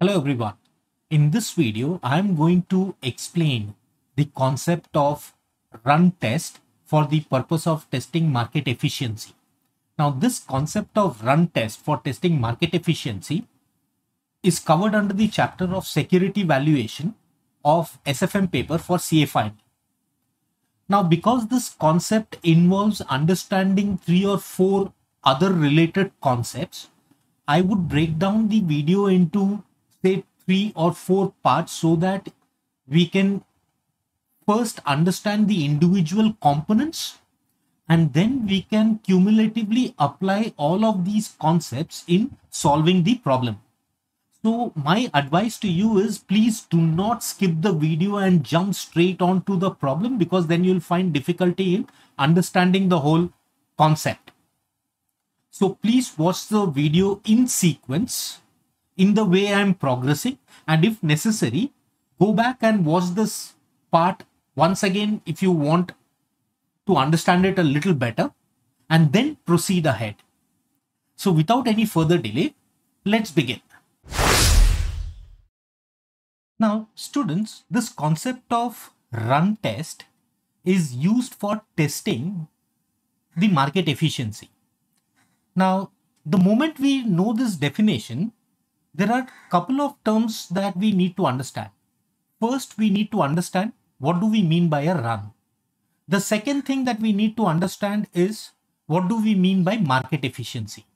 Hello everyone. In this video, I am going to explain the concept of run test for the purpose of testing market efficiency. Now this concept of run test for testing market efficiency is covered under the chapter of security valuation of SFM paper for CFI. Now because this concept involves understanding three or four other related concepts, I would break down the video into three or four parts so that we can first understand the individual components and then we can cumulatively apply all of these concepts in solving the problem. So my advice to you is please do not skip the video and jump straight on to the problem because then you'll find difficulty in understanding the whole concept. So please watch the video in sequence in the way I'm progressing. And if necessary, go back and watch this part once again if you want to understand it a little better and then proceed ahead. So without any further delay, let's begin. Now, students, this concept of run test is used for testing the market efficiency. Now, the moment we know this definition, there are a couple of terms that we need to understand. First, we need to understand what do we mean by a run. The second thing that we need to understand is what do we mean by market efficiency?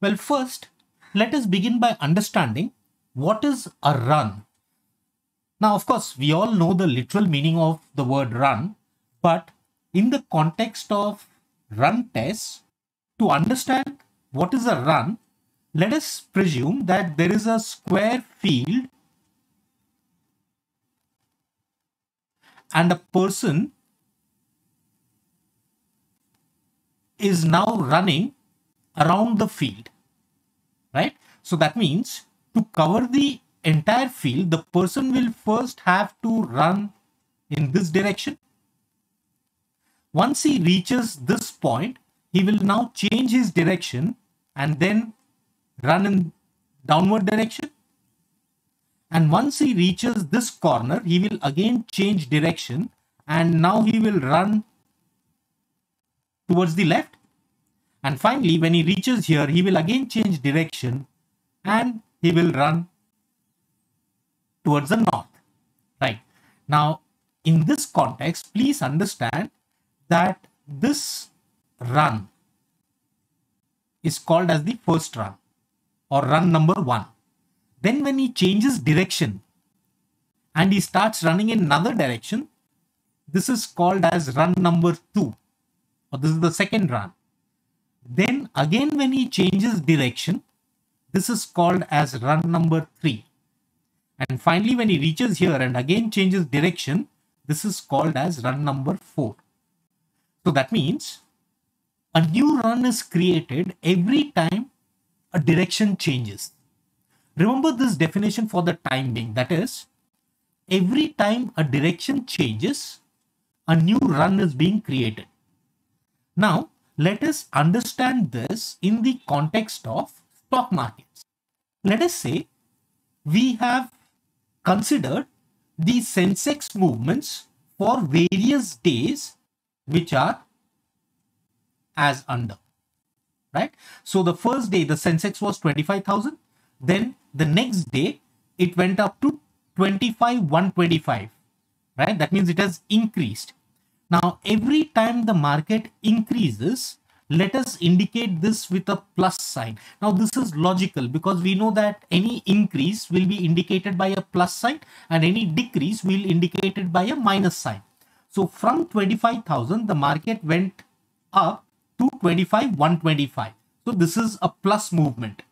Well, first, let us begin by understanding what is a run. Now, of course, we all know the literal meaning of the word run, but in the context of run tests, to understand what is a run, let us presume that there is a square field and a person is now running around the field, right? So that means to cover the entire field, the person will first have to run in this direction. Once he reaches this point, he will now change his direction and then run in downward direction. And once he reaches this corner, he will again change direction. And now he will run towards the left. And finally, when he reaches here, he will again change direction and he will run towards the north. Right. Now, in this context, please understand that this run is called as the first run or run number one. Then when he changes direction and he starts running in another direction, this is called as run number two, or this is the second run. Then again, when he changes direction, this is called as run number three. And finally, when he reaches here and again changes direction, this is called as run number four. So that means a new run is created every time a direction changes. Remember this definition for the time being. That is, every time a direction changes, a new run is being created. Now, let us understand this in the context of stock markets. Let us say we have considered the Sensex movements for various days which are as under right? So the first day, the Sensex was 25,000. Then the next day, it went up to 25,125, right? That means it has increased. Now, every time the market increases, let us indicate this with a plus sign. Now, this is logical because we know that any increase will be indicated by a plus sign and any decrease will indicated by a minus sign. So, from 25,000, the market went up 225, 125. So this is a plus movement.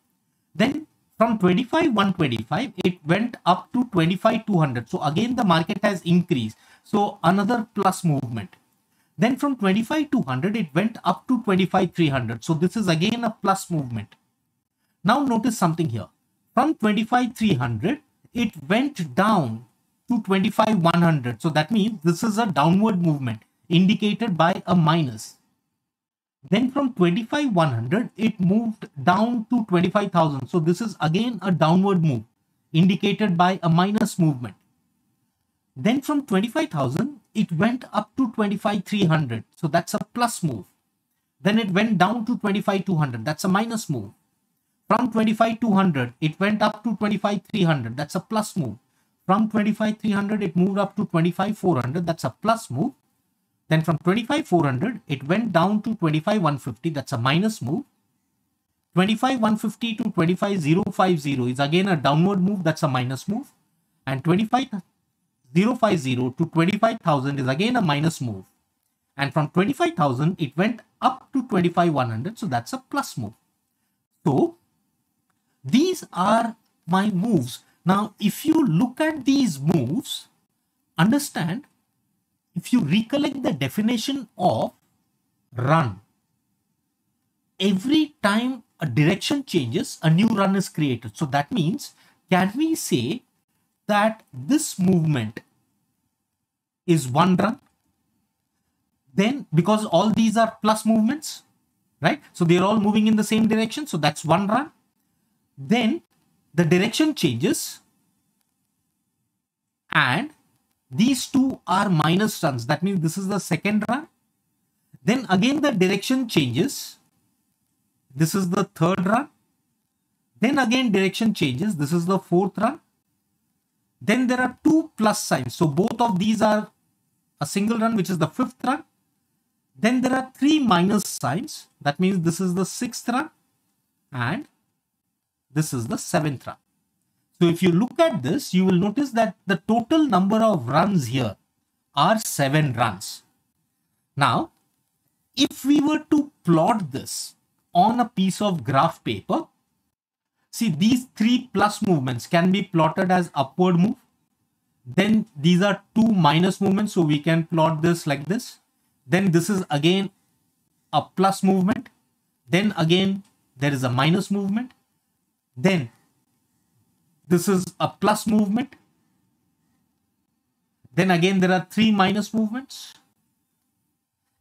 Then from 25, 125, it went up to 25, 200. So again, the market has increased. So another plus movement. Then from 25, 200, it went up to 25, 300. So this is again a plus movement. Now notice something here. From 25, 300, it went down to 25, 100. So that means this is a downward movement indicated by a minus. Then from 25,100, it moved down to 25,000. So this is again a downward move indicated by a minus movement. Then from 25,000, it went up to 25,300. So that's a plus move. Then it went down to 25,200. That's a minus move. From 25,200, it went up to 25,300. That's a plus move. From 25,300, it moved up to 25,400. That's a plus move. Then from 25,400, it went down to 25,150. That's a minus move. 25,150 to 25,050 is again a downward move. That's a minus move. And 25,050 to 25,000 is again a minus move. And from 25,000, it went up to 25,100. So that's a plus move. So these are my moves. Now, if you look at these moves, understand if you recollect the definition of run, every time a direction changes, a new run is created. So that means, can we say that this movement is one run? Then, because all these are plus movements, right? So they're all moving in the same direction. So that's one run. Then the direction changes and these two are minus runs. That means this is the second run. Then again the direction changes. This is the third run. Then again direction changes. This is the fourth run. Then there are two plus signs. So both of these are a single run, which is the fifth run. Then there are three minus signs. That means this is the sixth run and this is the seventh run. So if you look at this, you will notice that the total number of runs here are seven runs. Now, if we were to plot this on a piece of graph paper, see these three plus movements can be plotted as upward move. Then these are two minus movements. So we can plot this like this. Then this is again a plus movement. Then again, there is a minus movement. Then this is a plus movement. Then again, there are three minus movements.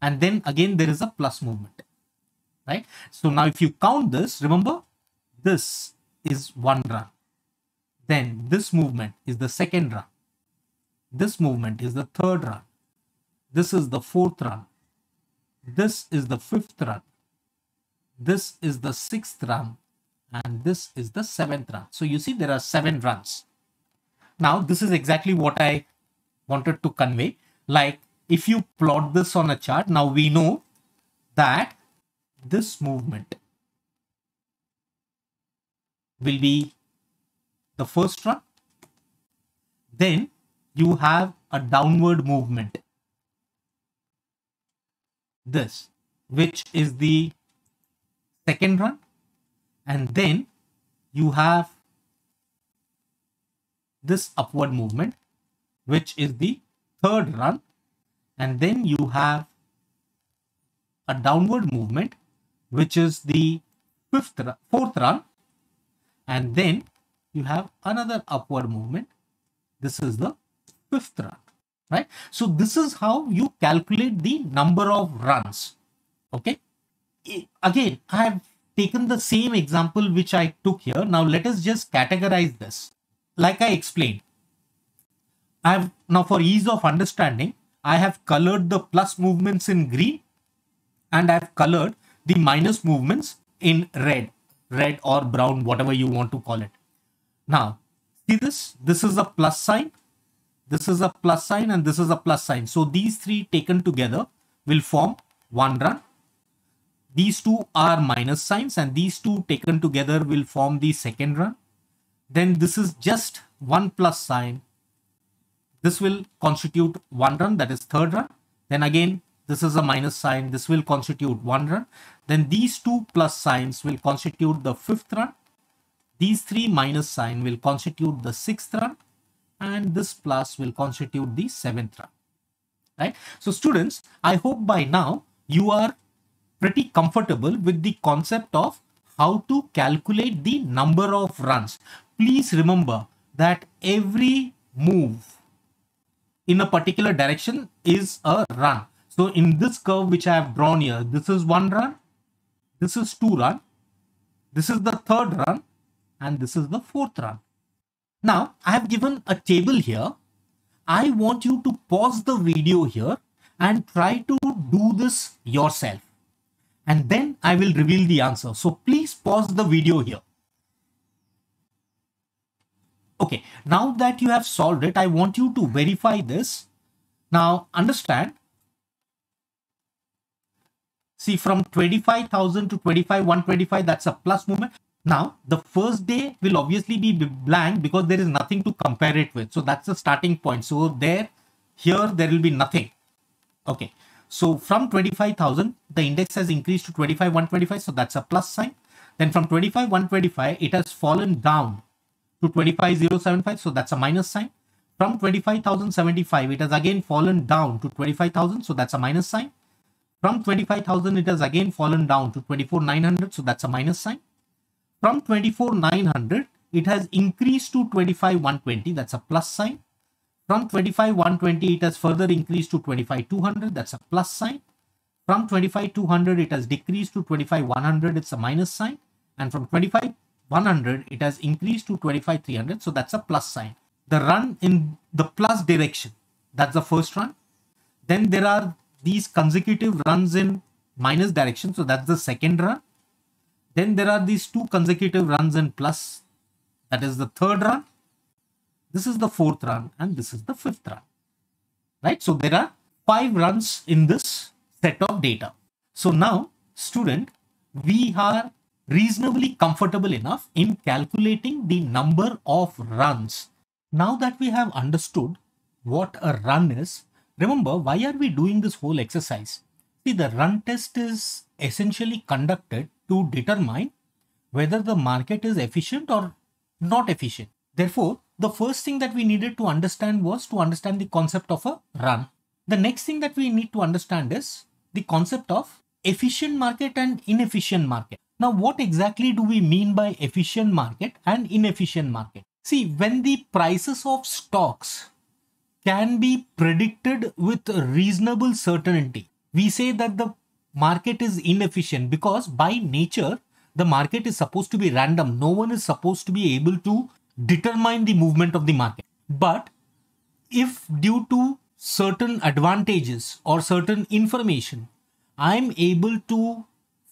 And then again, there is a plus movement, right? So now if you count this, remember, this is one run. Then this movement is the second run. This movement is the third run. This is the fourth run. This is the fifth run. This is the sixth run and this is the seventh run. So you see there are seven runs. Now this is exactly what I wanted to convey. Like if you plot this on a chart, now we know that this movement will be the first run. Then you have a downward movement. This, which is the second run and then you have this upward movement which is the third run and then you have a downward movement which is the fifth run, fourth run and then you have another upward movement this is the fifth run right so this is how you calculate the number of runs okay again i have taken the same example which I took here. Now let us just categorize this. Like I explained, I have now for ease of understanding, I have colored the plus movements in green and I've colored the minus movements in red, red or brown, whatever you want to call it. Now, see this, this is a plus sign, this is a plus sign and this is a plus sign. So these three taken together will form one run these two are minus signs and these two taken together will form the second run. Then this is just one plus sign. This will constitute one run, that is third run. Then again, this is a minus sign. This will constitute one run. Then these two plus signs will constitute the fifth run. These three minus sign will constitute the sixth run. And this plus will constitute the seventh run. Right. So students, I hope by now you are pretty comfortable with the concept of how to calculate the number of runs. Please remember that every move in a particular direction is a run. So in this curve which I have drawn here, this is one run, this is two run, this is the third run, and this is the fourth run. Now I have given a table here. I want you to pause the video here and try to do this yourself and then I will reveal the answer. So please pause the video here. Okay, now that you have solved it, I want you to verify this. Now understand, see from 25,000 to 25, 125, that's a plus movement. Now the first day will obviously be blank because there is nothing to compare it with. So that's the starting point. So there, here there will be nothing. Okay, so from 25,000, the index has increased to 25,125. So that's a plus sign. Then from 25,125, it has fallen down to 25,075. So that's a minus sign. From 25,075, it has again fallen down to 25,000. So that's a minus sign. From 25,000, it has again fallen down to 24,900. So that's a minus sign. From 24,900, it has increased to 25,120. That's a plus sign. From 25, 120, it has further increased to 25, 200. That's a plus sign. From 25, 200, it has decreased to 25, 100. It's a minus sign. And from 25, 100, it has increased to 25, 300. So that's a plus sign. The run in the plus direction. That's the first run. Then there are these consecutive runs in minus direction. So that's the second run. Then there are these two consecutive runs in plus. That is the third run. This is the fourth run and this is the fifth run, right? So there are five runs in this set of data. So now student, we are reasonably comfortable enough in calculating the number of runs. Now that we have understood what a run is, remember why are we doing this whole exercise? See, the run test is essentially conducted to determine whether the market is efficient or not efficient. Therefore, the first thing that we needed to understand was to understand the concept of a run. The next thing that we need to understand is the concept of efficient market and inefficient market. Now, what exactly do we mean by efficient market and inefficient market? See, when the prices of stocks can be predicted with reasonable certainty, we say that the market is inefficient because by nature, the market is supposed to be random. No one is supposed to be able to determine the movement of the market. But if due to certain advantages or certain information, I'm able to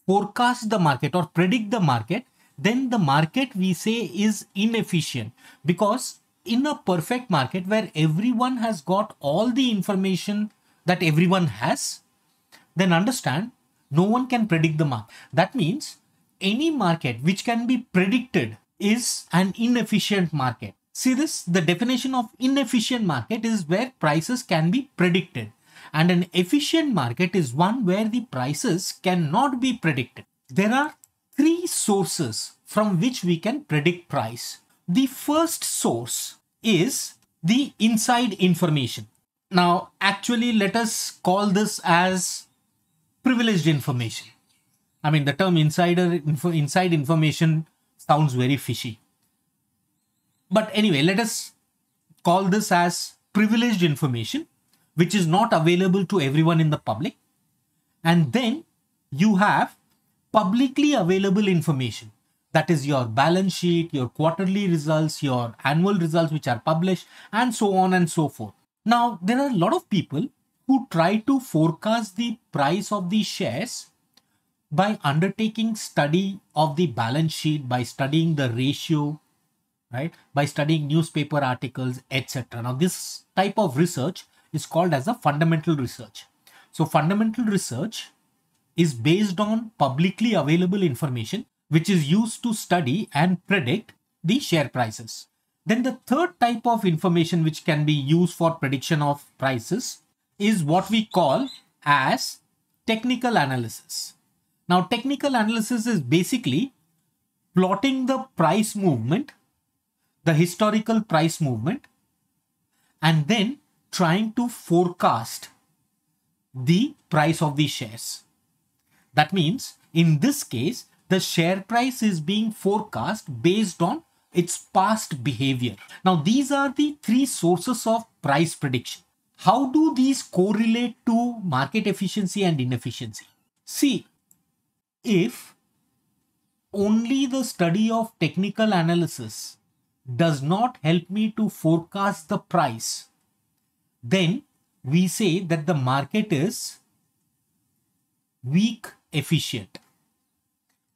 forecast the market or predict the market, then the market we say is inefficient because in a perfect market where everyone has got all the information that everyone has, then understand no one can predict the market. That means any market which can be predicted is an inefficient market. See this, the definition of inefficient market is where prices can be predicted and an efficient market is one where the prices cannot be predicted. There are three sources from which we can predict price. The first source is the inside information. Now, actually, let us call this as privileged information. I mean, the term insider inside information sounds very fishy. But anyway, let us call this as privileged information, which is not available to everyone in the public. And then you have publicly available information. That is your balance sheet, your quarterly results, your annual results, which are published, and so on and so forth. Now, there are a lot of people who try to forecast the price of these shares by undertaking study of the balance sheet, by studying the ratio, right, by studying newspaper articles, etc. Now, this type of research is called as a fundamental research. So, fundamental research is based on publicly available information, which is used to study and predict the share prices. Then the third type of information which can be used for prediction of prices is what we call as technical analysis. Now, technical analysis is basically plotting the price movement, the historical price movement, and then trying to forecast the price of the shares. That means in this case, the share price is being forecast based on its past behavior. Now, these are the three sources of price prediction. How do these correlate to market efficiency and inefficiency? See, if only the study of technical analysis does not help me to forecast the price, then we say that the market is weak efficient.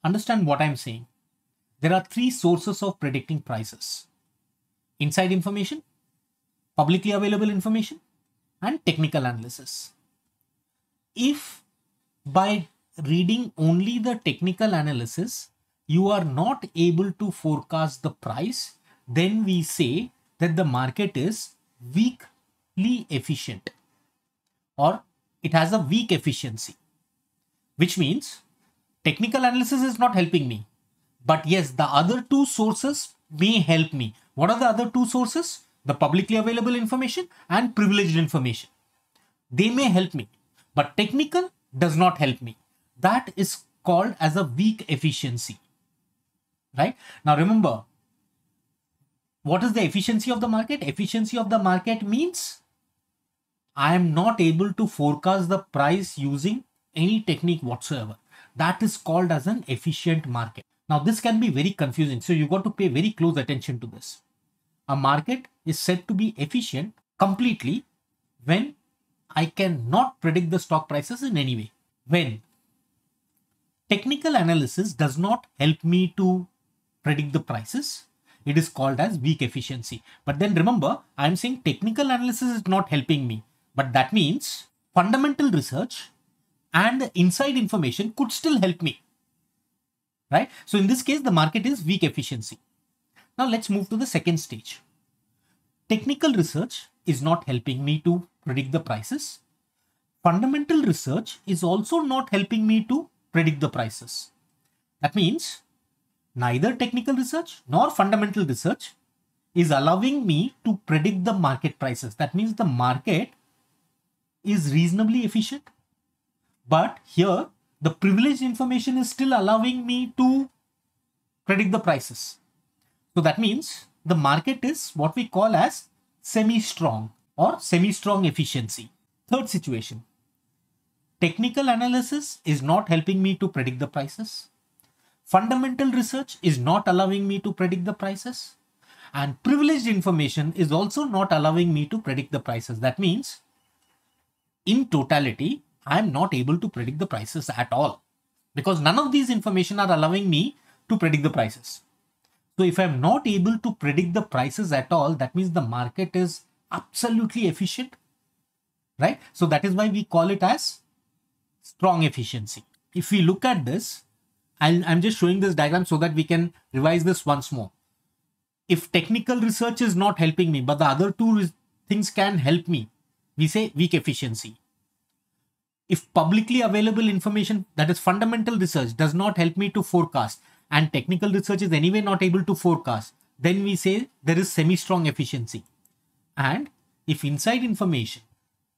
Understand what I'm saying. There are three sources of predicting prices inside information, publicly available information, and technical analysis. If by reading only the technical analysis, you are not able to forecast the price, then we say that the market is weakly efficient or it has a weak efficiency, which means technical analysis is not helping me. But yes, the other two sources may help me. What are the other two sources? The publicly available information and privileged information. They may help me, but technical does not help me. That is called as a weak efficiency, right? Now remember, what is the efficiency of the market? Efficiency of the market means I am not able to forecast the price using any technique whatsoever. That is called as an efficient market. Now this can be very confusing. So you got to pay very close attention to this. A market is said to be efficient completely when I cannot predict the stock prices in any way. When Technical analysis does not help me to predict the prices. It is called as weak efficiency. But then remember, I'm saying technical analysis is not helping me. But that means fundamental research and inside information could still help me. Right? So in this case, the market is weak efficiency. Now let's move to the second stage. Technical research is not helping me to predict the prices. Fundamental research is also not helping me to predict the prices. That means neither technical research nor fundamental research is allowing me to predict the market prices. That means the market is reasonably efficient. But here, the privileged information is still allowing me to predict the prices. So that means the market is what we call as semi-strong or semi-strong efficiency. Third situation, Technical analysis is not helping me to predict the prices. Fundamental research is not allowing me to predict the prices. And privileged information is also not allowing me to predict the prices. That means, in totality, I am not able to predict the prices at all because none of these information are allowing me to predict the prices. So if I'm not able to predict the prices at all, that means the market is absolutely efficient, right? So that is why we call it as strong efficiency. If we look at this, I'll, I'm just showing this diagram so that we can revise this once more. If technical research is not helping me, but the other two things can help me, we say weak efficiency. If publicly available information, that is fundamental research, does not help me to forecast, and technical research is anyway not able to forecast, then we say there is semi-strong efficiency. And if inside information,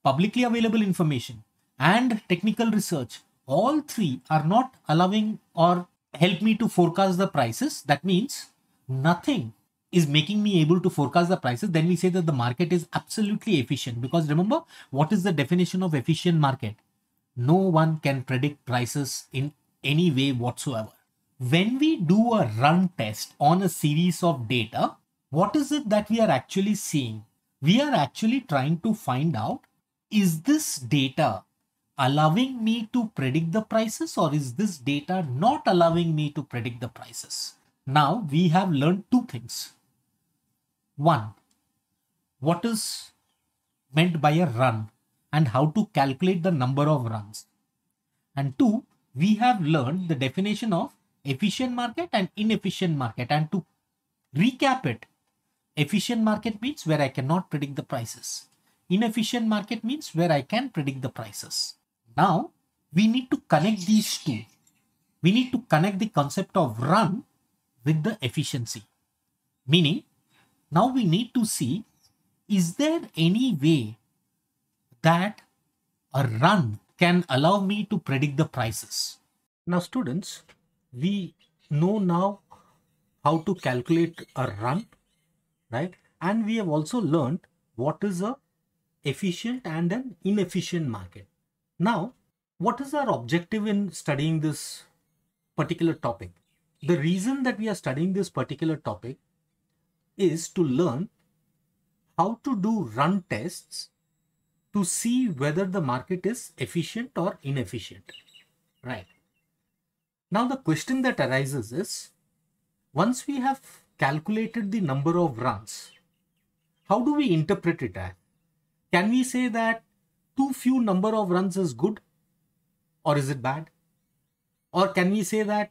publicly available information and technical research, all three are not allowing or help me to forecast the prices. That means nothing is making me able to forecast the prices. Then we say that the market is absolutely efficient because remember, what is the definition of efficient market? No one can predict prices in any way whatsoever. When we do a run test on a series of data, what is it that we are actually seeing? We are actually trying to find out is this data allowing me to predict the prices or is this data not allowing me to predict the prices? Now we have learned two things. One, what is meant by a run and how to calculate the number of runs. And two, we have learned the definition of efficient market and inefficient market. And to recap it, efficient market means where I cannot predict the prices. Inefficient market means where I can predict the prices. Now we need to connect these two. We need to connect the concept of run with the efficiency. Meaning, now we need to see, is there any way that a run can allow me to predict the prices? Now students, we know now how to calculate a run, right? And we have also learned what is a efficient and an inefficient market. Now, what is our objective in studying this particular topic? The reason that we are studying this particular topic is to learn how to do run tests to see whether the market is efficient or inefficient, right? Now, the question that arises is, once we have calculated the number of runs, how do we interpret it Can we say that too few number of runs is good or is it bad? Or can we say that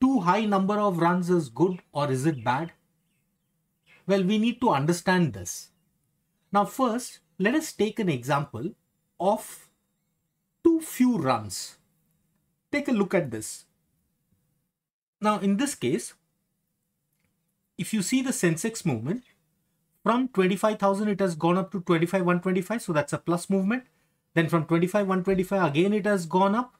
too high number of runs is good or is it bad? Well, we need to understand this. Now, first, let us take an example of too few runs. Take a look at this. Now, in this case, if you see the Sensex movement, from 25,000, it has gone up to 25,125. So that's a plus movement. Then from 25,125, again, it has gone up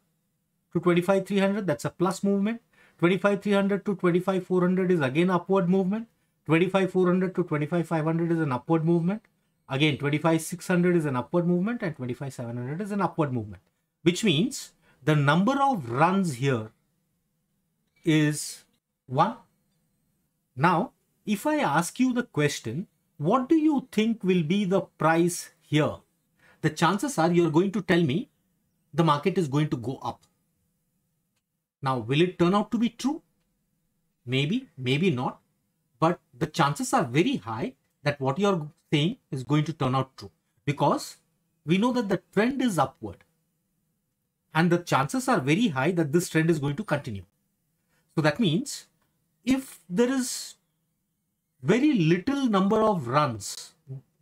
to 25,300. That's a plus movement. 25,300 to 25,400 is again upward movement. 25,400 to 25,500 is an upward movement. Again, 25,600 is an upward movement and 25,700 is an upward movement, which means the number of runs here is 1. Now, if I ask you the question, what do you think will be the price here? The chances are you're going to tell me the market is going to go up. Now, will it turn out to be true? Maybe, maybe not. But the chances are very high that what you're saying is going to turn out true because we know that the trend is upward and the chances are very high that this trend is going to continue. So that means if there is very little number of runs.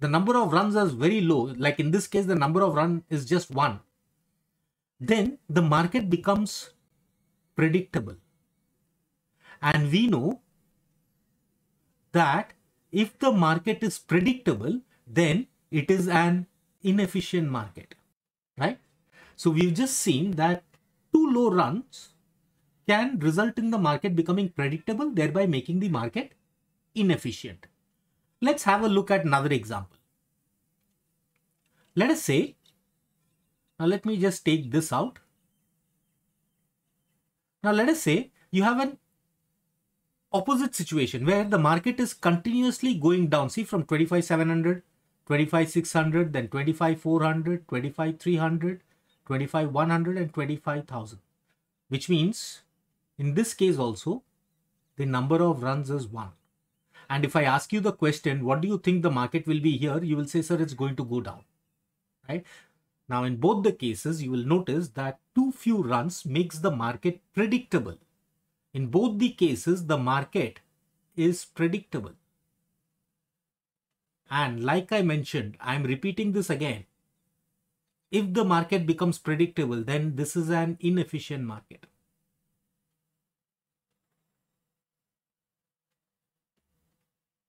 The number of runs is very low. Like in this case, the number of run is just one. Then the market becomes predictable. And we know that if the market is predictable, then it is an inefficient market, right? So we've just seen that two low runs can result in the market becoming predictable, thereby making the market inefficient. Let's have a look at another example. Let us say, now let me just take this out. Now let us say you have an opposite situation where the market is continuously going down. See from 25,700, 25,600, then 25,400, 25,300, 25,100 and 25,000. Which means in this case also, the number of runs is 1. And if I ask you the question, what do you think the market will be here? You will say, sir, it's going to go down, right? Now, in both the cases, you will notice that too few runs makes the market predictable. In both the cases, the market is predictable. And like I mentioned, I'm repeating this again. If the market becomes predictable, then this is an inefficient market.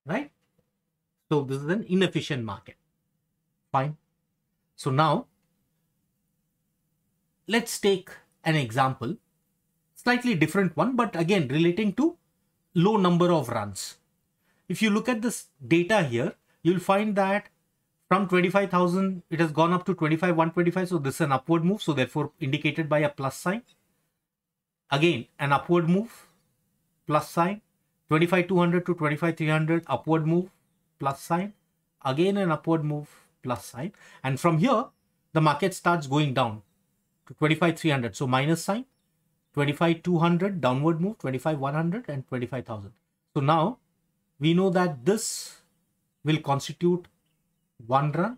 right? So this is an inefficient market. Fine. So now let's take an example, slightly different one, but again relating to low number of runs. If you look at this data here, you'll find that from 25,000, it has gone up to 25, 125. So this is an upward move. So therefore indicated by a plus sign. Again, an upward move, plus sign, 25200 to 25300 upward move plus sign again an upward move plus sign and from here the market starts going down to 25300 so minus sign 25200 downward move 25100 and 25000 so now we know that this will constitute one run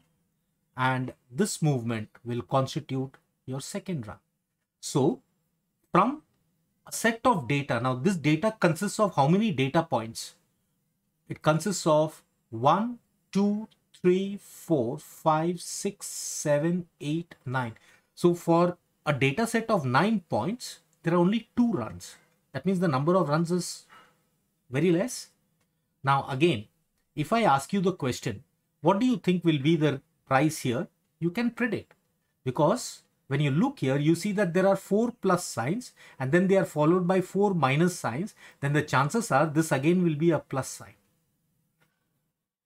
and this movement will constitute your second run so from set of data. Now this data consists of how many data points? It consists of 1, 2, 3, 4, 5, 6, 7, 8, 9. So for a data set of 9 points, there are only 2 runs. That means the number of runs is very less. Now again, if I ask you the question, what do you think will be the price here? You can predict because when you look here, you see that there are four plus signs and then they are followed by four minus signs, then the chances are this again will be a plus sign.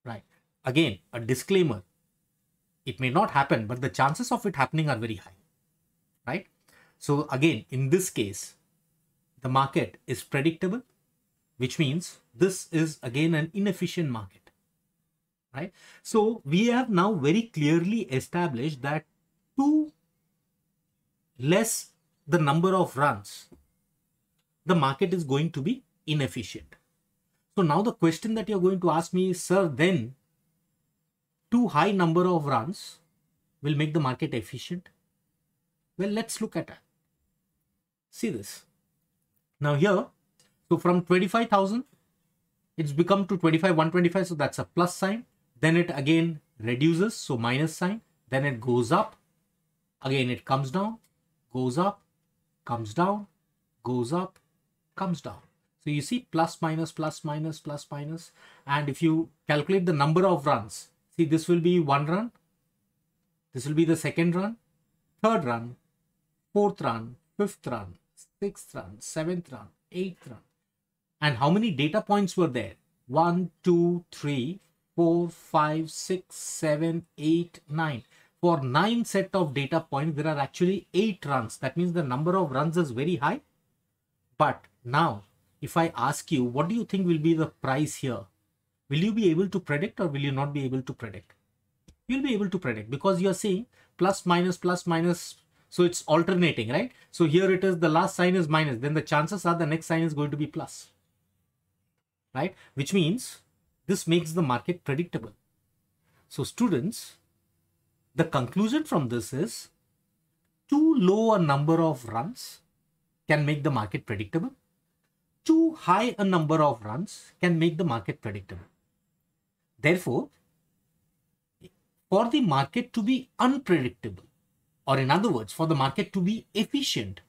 Right. Again, a disclaimer. It may not happen, but the chances of it happening are very high. Right. So again, in this case, the market is predictable, which means this is again an inefficient market. Right. So we have now very clearly established that two less the number of runs, the market is going to be inefficient. So now the question that you're going to ask me is, sir, then too high number of runs will make the market efficient? Well, let's look at a See this. Now here, so from 25,000, it's become to 25, 125. So that's a plus sign. Then it again reduces. So minus sign. Then it goes up. Again, it comes down goes up, comes down, goes up, comes down. So you see plus minus, plus minus, plus minus. And if you calculate the number of runs, see this will be one run, this will be the second run, third run, fourth run, fifth run, sixth run, seventh run, eighth run. And how many data points were there? One, two, three, four, five, six, seven, eight, nine for nine set of data points, there are actually eight runs. That means the number of runs is very high. But now, if I ask you, what do you think will be the price here? Will you be able to predict or will you not be able to predict? You'll be able to predict because you're seeing plus, minus, plus, minus. So it's alternating, right? So here it is, the last sign is minus. Then the chances are the next sign is going to be plus, right? Which means this makes the market predictable. So students, the conclusion from this is too low a number of runs can make the market predictable. Too high a number of runs can make the market predictable. Therefore, for the market to be unpredictable, or in other words, for the market to be efficient,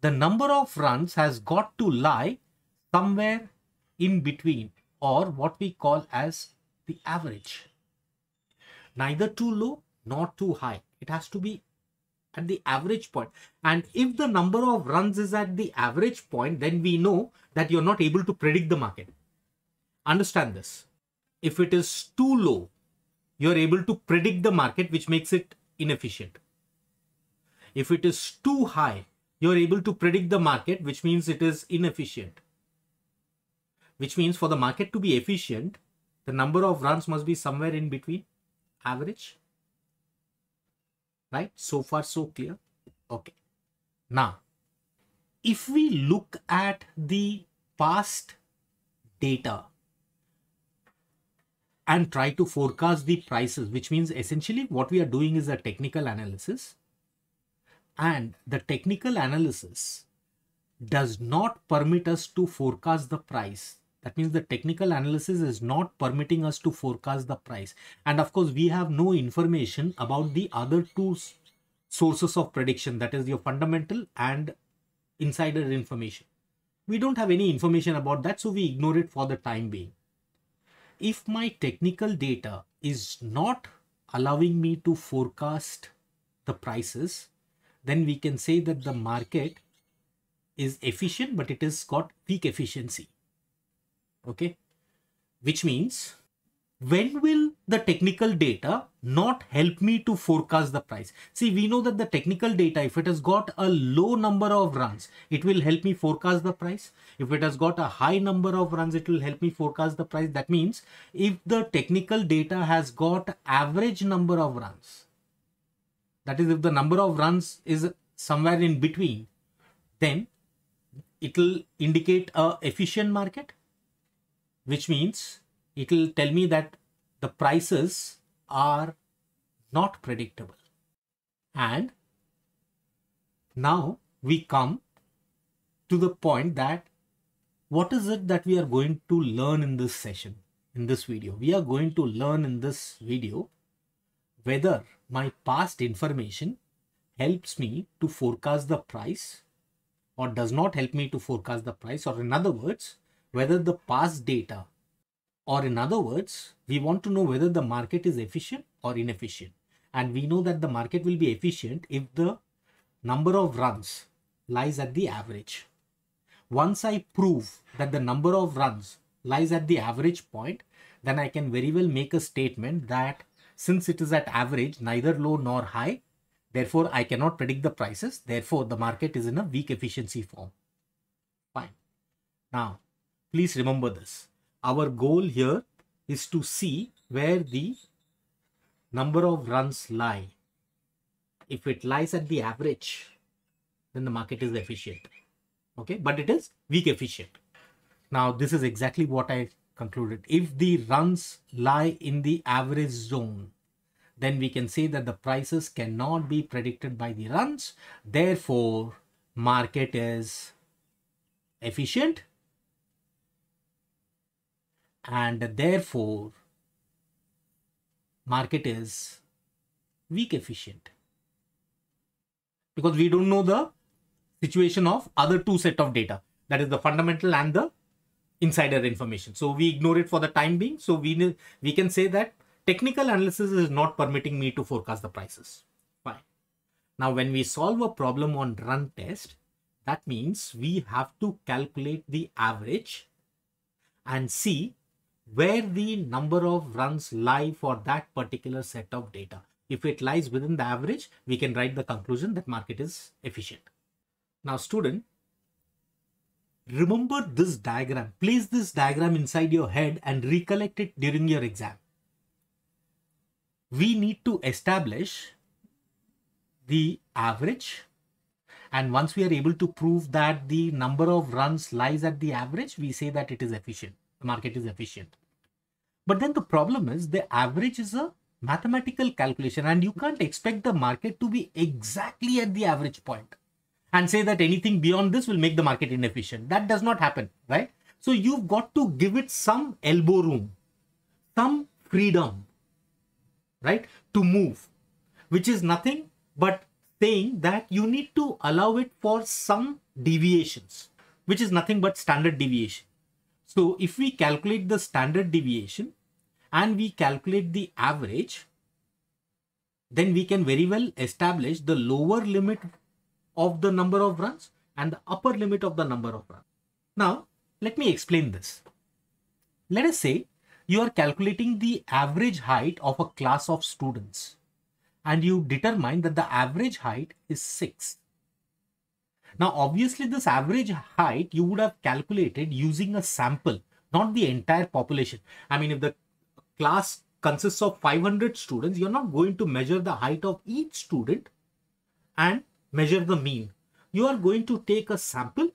the number of runs has got to lie somewhere in between or what we call as the average. Neither too low not too high. It has to be at the average point. And if the number of runs is at the average point, then we know that you're not able to predict the market. Understand this. If it is too low, you're able to predict the market, which makes it inefficient. If it is too high, you're able to predict the market, which means it is inefficient. Which means for the market to be efficient, the number of runs must be somewhere in between average right so far so clear okay now if we look at the past data and try to forecast the prices which means essentially what we are doing is a technical analysis and the technical analysis does not permit us to forecast the price that means the technical analysis is not permitting us to forecast the price. And of course, we have no information about the other two sources of prediction, that is your fundamental and insider information. We don't have any information about that, so we ignore it for the time being. If my technical data is not allowing me to forecast the prices, then we can say that the market is efficient, but it has got peak efficiency okay which means when will the technical data not help me to forecast the price see we know that the technical data if it has got a low number of runs it will help me forecast the price if it has got a high number of runs it will help me forecast the price that means if the technical data has got average number of runs that is if the number of runs is somewhere in between then it will indicate a efficient market which means it will tell me that the prices are not predictable. And now we come to the point that what is it that we are going to learn in this session, in this video? We are going to learn in this video whether my past information helps me to forecast the price or does not help me to forecast the price or in other words, whether the past data, or in other words, we want to know whether the market is efficient or inefficient. And we know that the market will be efficient if the number of runs lies at the average. Once I prove that the number of runs lies at the average point, then I can very well make a statement that since it is at average, neither low nor high, therefore I cannot predict the prices, therefore the market is in a weak efficiency form. Fine. Now, Please remember this. Our goal here is to see where the number of runs lie. If it lies at the average, then the market is efficient. Okay, but it is weak efficient. Now, this is exactly what I concluded. If the runs lie in the average zone, then we can say that the prices cannot be predicted by the runs. Therefore, market is efficient and therefore market is weak efficient because we don't know the situation of other two set of data that is the fundamental and the insider information so we ignore it for the time being so we we can say that technical analysis is not permitting me to forecast the prices fine now when we solve a problem on run test that means we have to calculate the average and see where the number of runs lie for that particular set of data. If it lies within the average, we can write the conclusion that market is efficient. Now student, remember this diagram. Place this diagram inside your head and recollect it during your exam. We need to establish the average and once we are able to prove that the number of runs lies at the average, we say that it is efficient, the market is efficient. But then the problem is the average is a mathematical calculation and you can't expect the market to be exactly at the average point and say that anything beyond this will make the market inefficient. That does not happen, right? So you've got to give it some elbow room, some freedom, right, to move, which is nothing but saying that you need to allow it for some deviations, which is nothing but standard deviation. So if we calculate the standard deviation, and we calculate the average, then we can very well establish the lower limit of the number of runs and the upper limit of the number of runs. Now, let me explain this. Let us say you are calculating the average height of a class of students and you determine that the average height is 6. Now, obviously, this average height you would have calculated using a sample, not the entire population. I mean, if the class consists of 500 students, you're not going to measure the height of each student and measure the mean. You are going to take a sample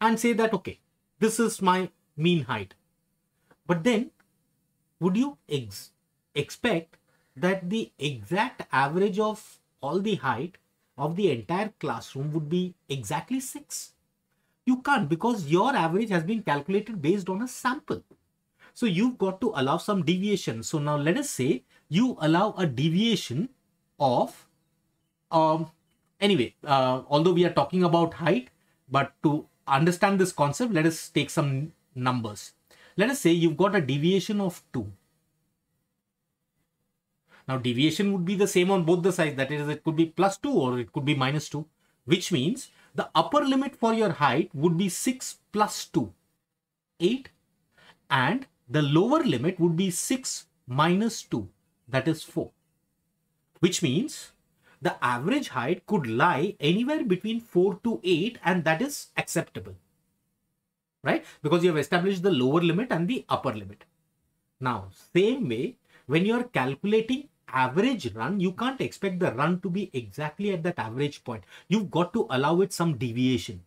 and say that, okay, this is my mean height. But then would you ex expect that the exact average of all the height of the entire classroom would be exactly 6? You can't because your average has been calculated based on a sample. So you've got to allow some deviation. So now let us say you allow a deviation of, um, anyway, uh, although we are talking about height, but to understand this concept, let us take some numbers. Let us say you've got a deviation of 2. Now deviation would be the same on both the sides. That is, it could be plus 2 or it could be minus 2, which means the upper limit for your height would be 6 plus 2, 8. And the lower limit would be 6 minus 2, that is 4, which means the average height could lie anywhere between 4 to 8 and that is acceptable, right? Because you have established the lower limit and the upper limit. Now, same way, when you are calculating average run, you can't expect the run to be exactly at that average point. You've got to allow it some deviation.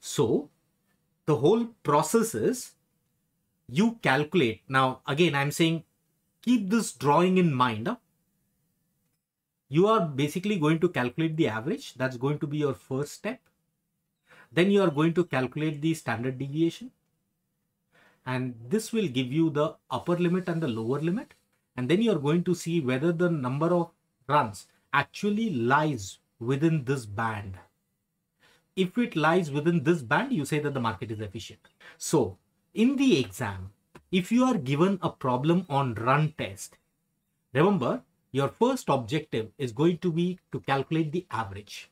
So, the whole process is you calculate. Now, again, I'm saying keep this drawing in mind. You are basically going to calculate the average. That's going to be your first step. Then you are going to calculate the standard deviation. And this will give you the upper limit and the lower limit. And then you are going to see whether the number of runs actually lies within this band. If it lies within this band, you say that the market is efficient. So in the exam, if you are given a problem on run test, remember your first objective is going to be to calculate the average.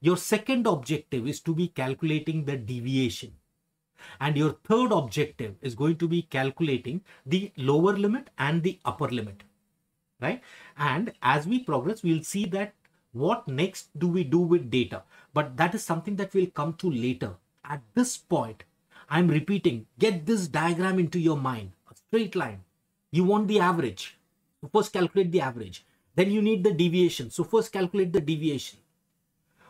Your second objective is to be calculating the deviation. And your third objective is going to be calculating the lower limit and the upper limit, right? And as we progress, we'll see that what next do we do with data? But that is something that we will come to later. At this point, I'm repeating, get this diagram into your mind, a straight line. You want the average. So first calculate the average. Then you need the deviation. So first calculate the deviation.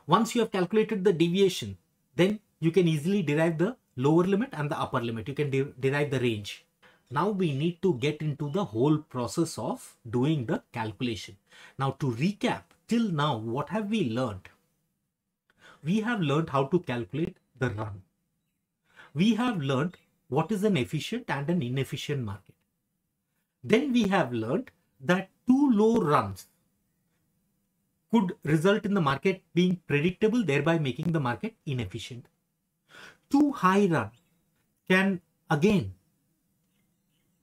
Once you have calculated the deviation, then you can easily derive the lower limit and the upper limit. You can de derive the range. Now we need to get into the whole process of doing the calculation. Now to recap, till now, what have we learned? We have learned how to calculate the run we have learned what is an efficient and an inefficient market. Then we have learned that two low runs could result in the market being predictable, thereby making the market inefficient. Two high runs can again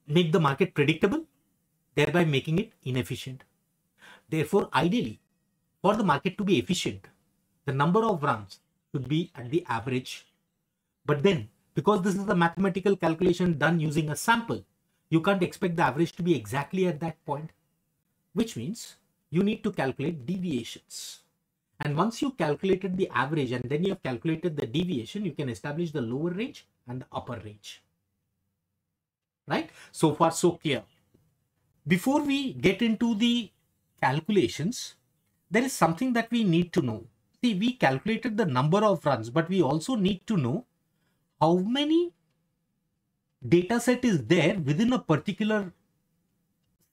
make the market predictable, thereby making it inefficient. Therefore, ideally, for the market to be efficient, the number of runs should be at the average. But then because this is a mathematical calculation done using a sample. You can't expect the average to be exactly at that point, which means you need to calculate deviations. And once you calculated the average and then you have calculated the deviation, you can establish the lower range and the upper range. Right? So far, so clear. Before we get into the calculations, there is something that we need to know. See, we calculated the number of runs, but we also need to know how many data set is there within a particular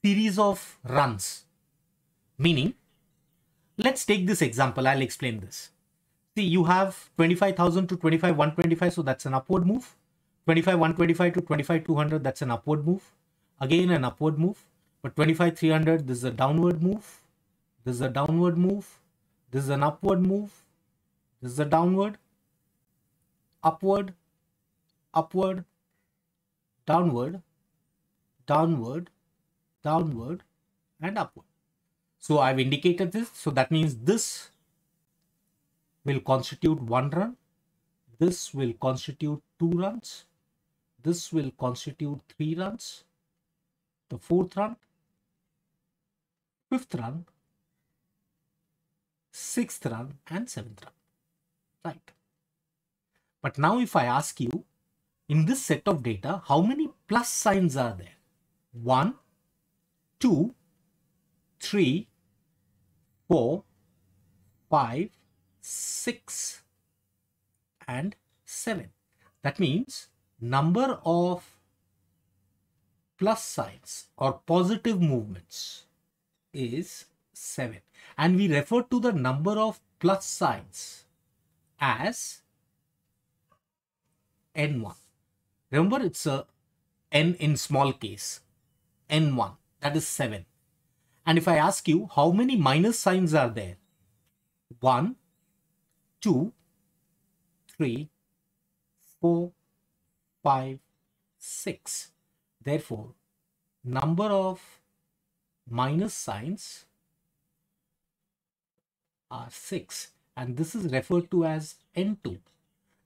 series of runs. Meaning, let's take this example. I'll explain this. See, you have 25,000 to 25, 125. So that's an upward move. 25, 125 to 25, 200. That's an upward move. Again, an upward move. But 25, 300, this is a downward move. This is a downward move. This is an upward move. This is a downward, upward, upward, downward, downward, downward, and upward. So I've indicated this. So that means this will constitute one run. This will constitute two runs. This will constitute three runs. The fourth run, fifth run, sixth run, and seventh run. Right. But now if I ask you, in this set of data, how many plus signs are there? 1, 2, 3, 4, 5, 6 and 7. That means number of plus signs or positive movements is 7 and we refer to the number of plus signs as n1. Remember, it's a n in small case, n1, that is 7. And if I ask you how many minus signs are there? 1, 2, 3, 4, 5, 6. Therefore, number of minus signs are 6 and this is referred to as N2.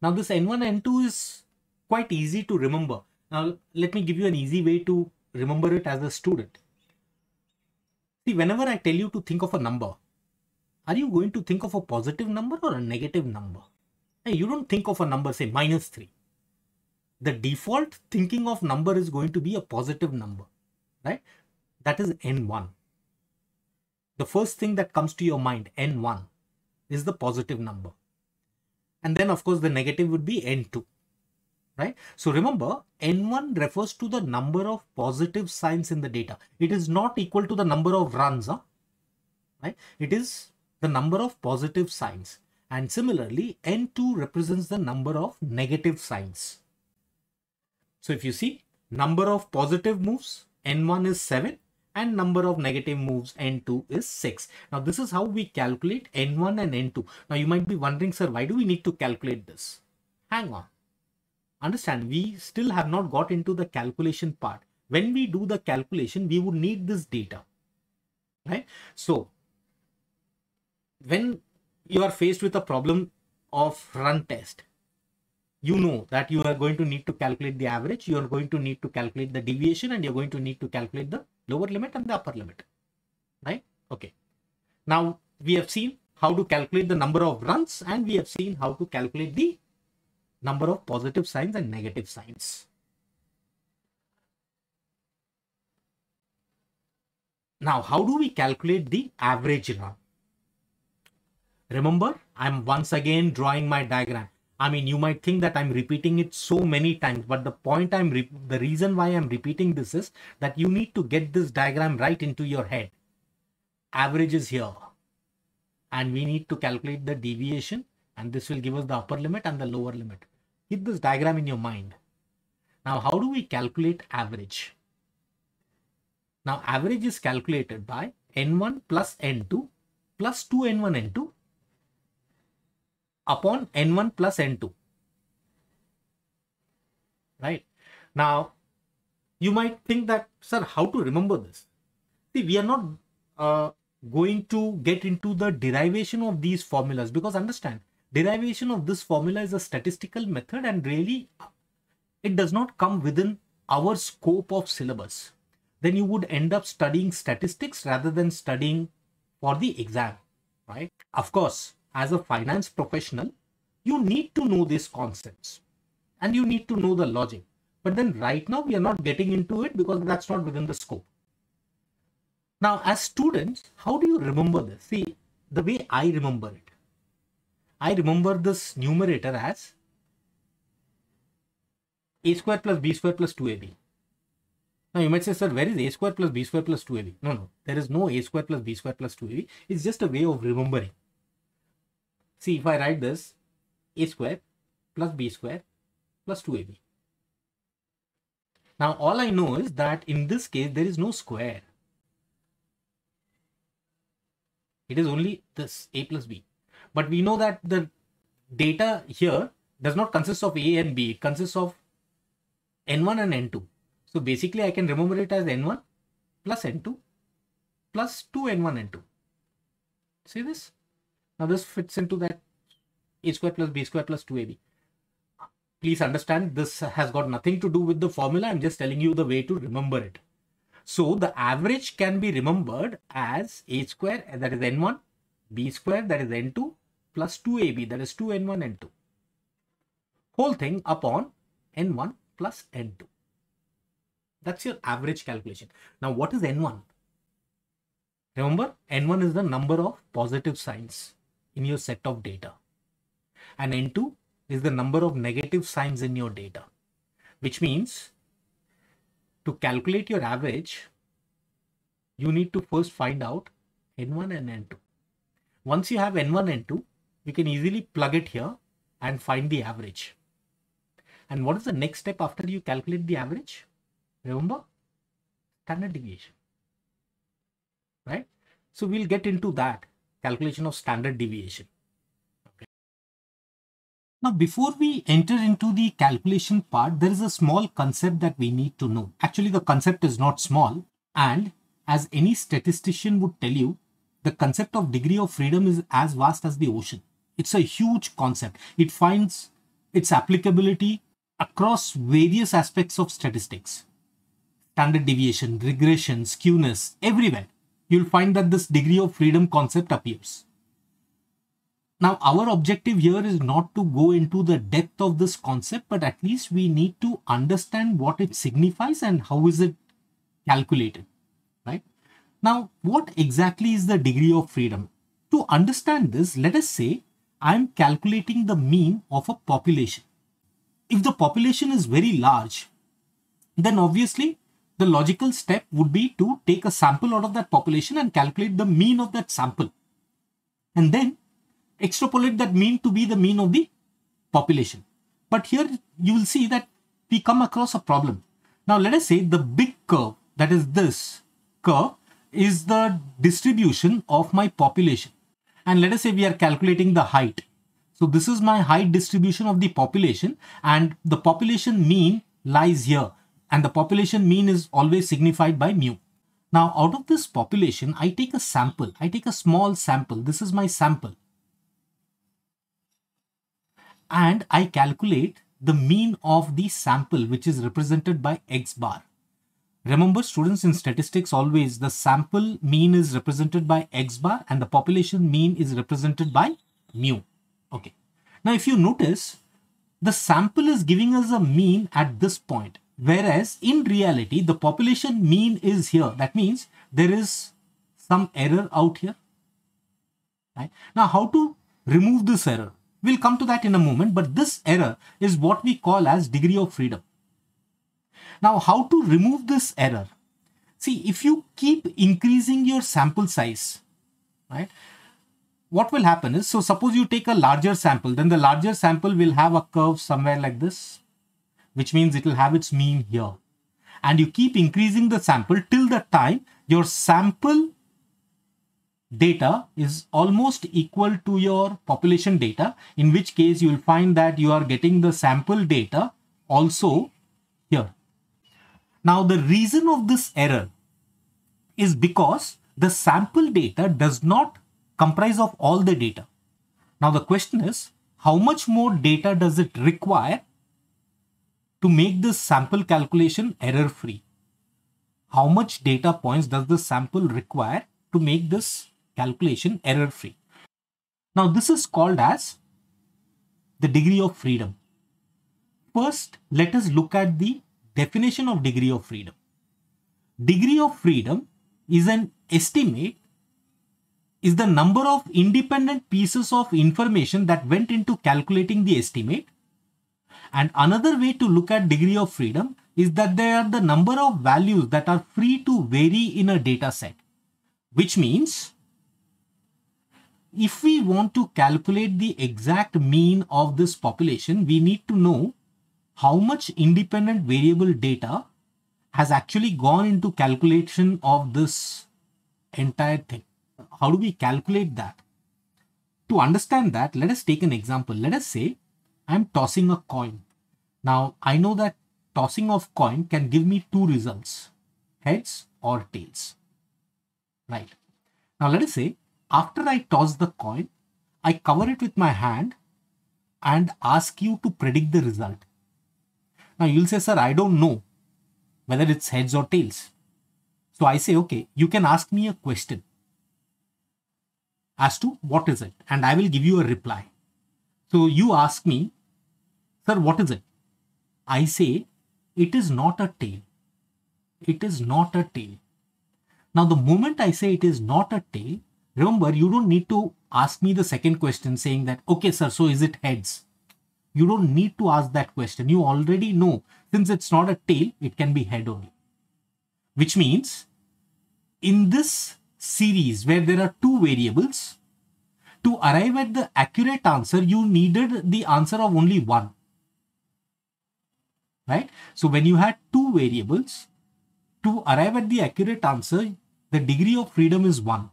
Now this N1, N2 is quite easy to remember. Now, let me give you an easy way to remember it as a student. See, whenever I tell you to think of a number, are you going to think of a positive number or a negative number? Now, you don't think of a number, say minus 3. The default thinking of number is going to be a positive number, right? That is N1. The first thing that comes to your mind, N1, is the positive number. And then, of course, the negative would be N2 right? So remember, N1 refers to the number of positive signs in the data. It is not equal to the number of runs, huh? right? It is the number of positive signs. And similarly, N2 represents the number of negative signs. So if you see, number of positive moves, N1 is 7 and number of negative moves N2 is 6. Now this is how we calculate N1 and N2. Now you might be wondering, sir, why do we need to calculate this? Hang on understand we still have not got into the calculation part when we do the calculation we would need this data right so when you are faced with a problem of run test you know that you are going to need to calculate the average you are going to need to calculate the deviation and you're going to need to calculate the lower limit and the upper limit right okay now we have seen how to calculate the number of runs and we have seen how to calculate the number of positive signs and negative signs. Now, how do we calculate the average now? Remember, I'm once again drawing my diagram. I mean, you might think that I'm repeating it so many times, but the point I'm, the reason why I'm repeating this is that you need to get this diagram right into your head. Average is here. And we need to calculate the deviation and this will give us the upper limit and the lower limit. Keep this diagram in your mind. Now, how do we calculate average? Now, average is calculated by n1 plus n2 plus 2n1 n2 upon n1 plus n2. Right? Now, you might think that, sir, how to remember this? See, we are not uh, going to get into the derivation of these formulas because understand, derivation of this formula is a statistical method and really it does not come within our scope of syllabus. Then you would end up studying statistics rather than studying for the exam, right? Of course, as a finance professional, you need to know these concepts and you need to know the logic. But then right now we are not getting into it because that's not within the scope. Now, as students, how do you remember this? See, the way I remember it I remember this numerator as a square plus b square plus 2ab. Now you might say, sir, where is a square plus b square plus 2ab? No, no, there is no a square plus b square plus 2ab. It's just a way of remembering. See, if I write this, a square plus b square plus 2ab. Now all I know is that in this case, there is no square. It is only this a plus b. But we know that the data here does not consist of A and B. It consists of N1 and N2. So basically I can remember it as N1 plus N2 plus 2N1 N2. See this? Now this fits into that A square plus B square plus 2AB. Please understand this has got nothing to do with the formula. I'm just telling you the way to remember it. So the average can be remembered as A square that is N1, B square that is N2 plus 2ab that is 2n1 n2 whole thing upon n1 plus n2 that's your average calculation now what is n1 remember n1 is the number of positive signs in your set of data and n2 is the number of negative signs in your data which means to calculate your average you need to first find out n1 and n2 once you have n1 n2 we can easily plug it here and find the average. And what is the next step after you calculate the average? Remember? Standard deviation. Right? So we'll get into that calculation of standard deviation. Okay. Now, before we enter into the calculation part, there is a small concept that we need to know. Actually, the concept is not small. And as any statistician would tell you, the concept of degree of freedom is as vast as the ocean. It's a huge concept. It finds its applicability across various aspects of statistics. Standard deviation, regression, skewness, everywhere. You'll find that this degree of freedom concept appears. Now, our objective here is not to go into the depth of this concept, but at least we need to understand what it signifies and how is it calculated, right? Now, what exactly is the degree of freedom? To understand this, let us say I'm calculating the mean of a population. If the population is very large, then obviously the logical step would be to take a sample out of that population and calculate the mean of that sample. And then extrapolate that mean to be the mean of the population. But here you will see that we come across a problem. Now let us say the big curve, that is this curve, is the distribution of my population and let us say we are calculating the height. So this is my height distribution of the population and the population mean lies here and the population mean is always signified by mu. Now out of this population, I take a sample. I take a small sample. This is my sample. And I calculate the mean of the sample, which is represented by x bar. Remember students in statistics always the sample mean is represented by x bar and the population mean is represented by mu. Okay. Now if you notice the sample is giving us a mean at this point whereas in reality the population mean is here. That means there is some error out here. Right? Now how to remove this error? We'll come to that in a moment but this error is what we call as degree of freedom. Now, how to remove this error? See, if you keep increasing your sample size, right, what will happen is, so suppose you take a larger sample, then the larger sample will have a curve somewhere like this, which means it will have its mean here. And you keep increasing the sample till the time your sample data is almost equal to your population data, in which case you will find that you are getting the sample data also now the reason of this error is because the sample data does not comprise of all the data. Now the question is how much more data does it require to make this sample calculation error free? How much data points does the sample require to make this calculation error free? Now this is called as the degree of freedom. First, let us look at the definition of degree of freedom. Degree of freedom is an estimate, is the number of independent pieces of information that went into calculating the estimate. And another way to look at degree of freedom is that there are the number of values that are free to vary in a data set, which means if we want to calculate the exact mean of this population, we need to know how much independent variable data has actually gone into calculation of this entire thing. How do we calculate that? To understand that, let us take an example. Let us say I'm tossing a coin. Now, I know that tossing of coin can give me two results, heads or tails, right? Now, let us say after I toss the coin, I cover it with my hand and ask you to predict the result. Now you'll say, sir, I don't know whether it's heads or tails. So I say, okay, you can ask me a question as to what is it, and I will give you a reply. So you ask me, sir, what is it? I say, it is not a tail. It is not a tail. Now, the moment I say it is not a tail, remember, you don't need to ask me the second question saying that, okay, sir, so is it heads? you don't need to ask that question. You already know since it's not a tail, it can be head only. Which means in this series where there are two variables, to arrive at the accurate answer, you needed the answer of only one. Right? So when you had two variables, to arrive at the accurate answer, the degree of freedom is one.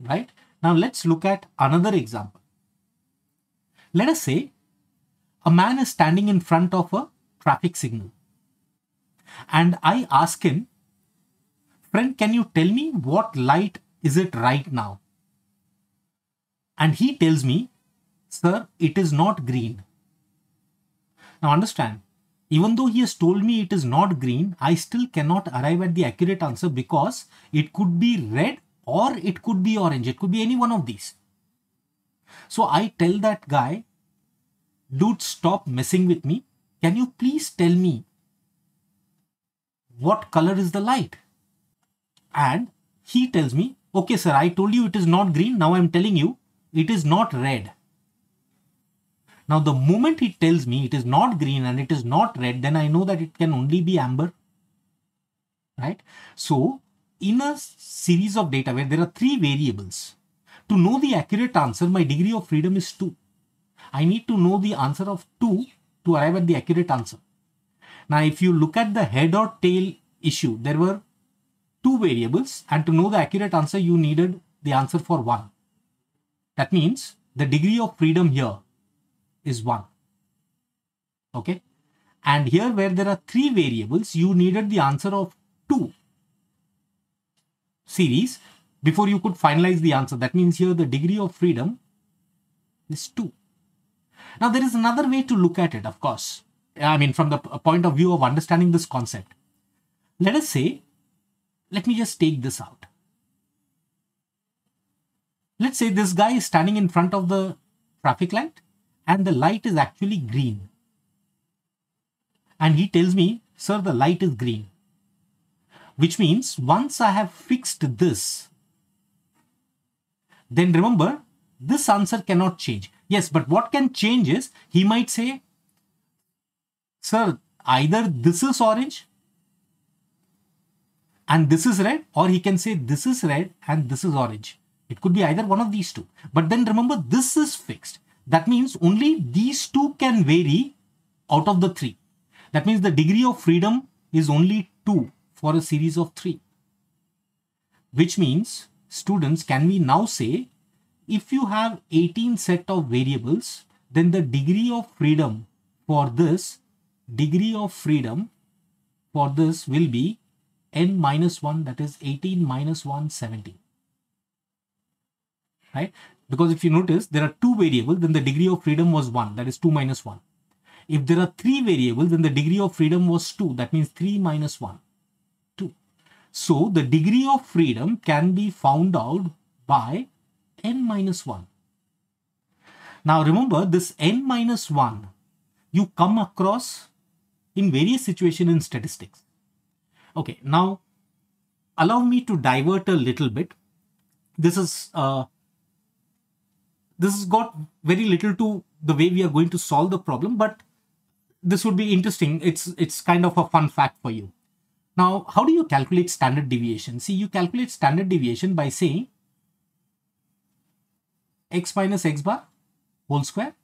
Right? Now let's look at another example. Let us say a man is standing in front of a traffic signal. And I ask him, friend, can you tell me what light is it right now? And he tells me, sir, it is not green. Now understand, even though he has told me it is not green, I still cannot arrive at the accurate answer because it could be red or it could be orange. It could be any one of these. So I tell that guy, dude, stop messing with me. Can you please tell me what color is the light? And he tells me, okay, sir, I told you it is not green. Now I'm telling you it is not red. Now, the moment he tells me it is not green and it is not red, then I know that it can only be amber. Right? So, in a series of data where there are three variables, to know the accurate answer, my degree of freedom is 2. I need to know the answer of 2 to arrive at the accurate answer. Now, if you look at the head or tail issue, there were two variables and to know the accurate answer, you needed the answer for 1. That means the degree of freedom here is 1. Okay. And here where there are three variables, you needed the answer of 2 series before you could finalize the answer. That means here the degree of freedom is 2. Now there is another way to look at it, of course. I mean, from the point of view of understanding this concept. Let us say, let me just take this out. Let's say this guy is standing in front of the traffic light and the light is actually green. And he tells me, sir, the light is green. Which means once I have fixed this, then remember this answer cannot change. Yes, but what can change is he might say, sir, either this is orange and this is red, or he can say this is red and this is orange. It could be either one of these two. But then remember, this is fixed. That means only these two can vary out of the three. That means the degree of freedom is only two for a series of three, which means students, can we now say if you have 18 set of variables, then the degree of freedom for this degree of freedom for this will be n minus 1 that is 18 minus 1 17 right because if you notice there are two variables then the degree of freedom was 1 that is 2 minus 1 if there are three variables then the degree of freedom was 2 that means 3 minus 1 so the degree of freedom can be found out by n minus 1. Now remember this n minus 1 you come across in various situations in statistics. Okay, now allow me to divert a little bit. This is uh, this has got very little to the way we are going to solve the problem, but this would be interesting. It's it's kind of a fun fact for you. Now, how do you calculate standard deviation? See, you calculate standard deviation by saying x minus x bar whole square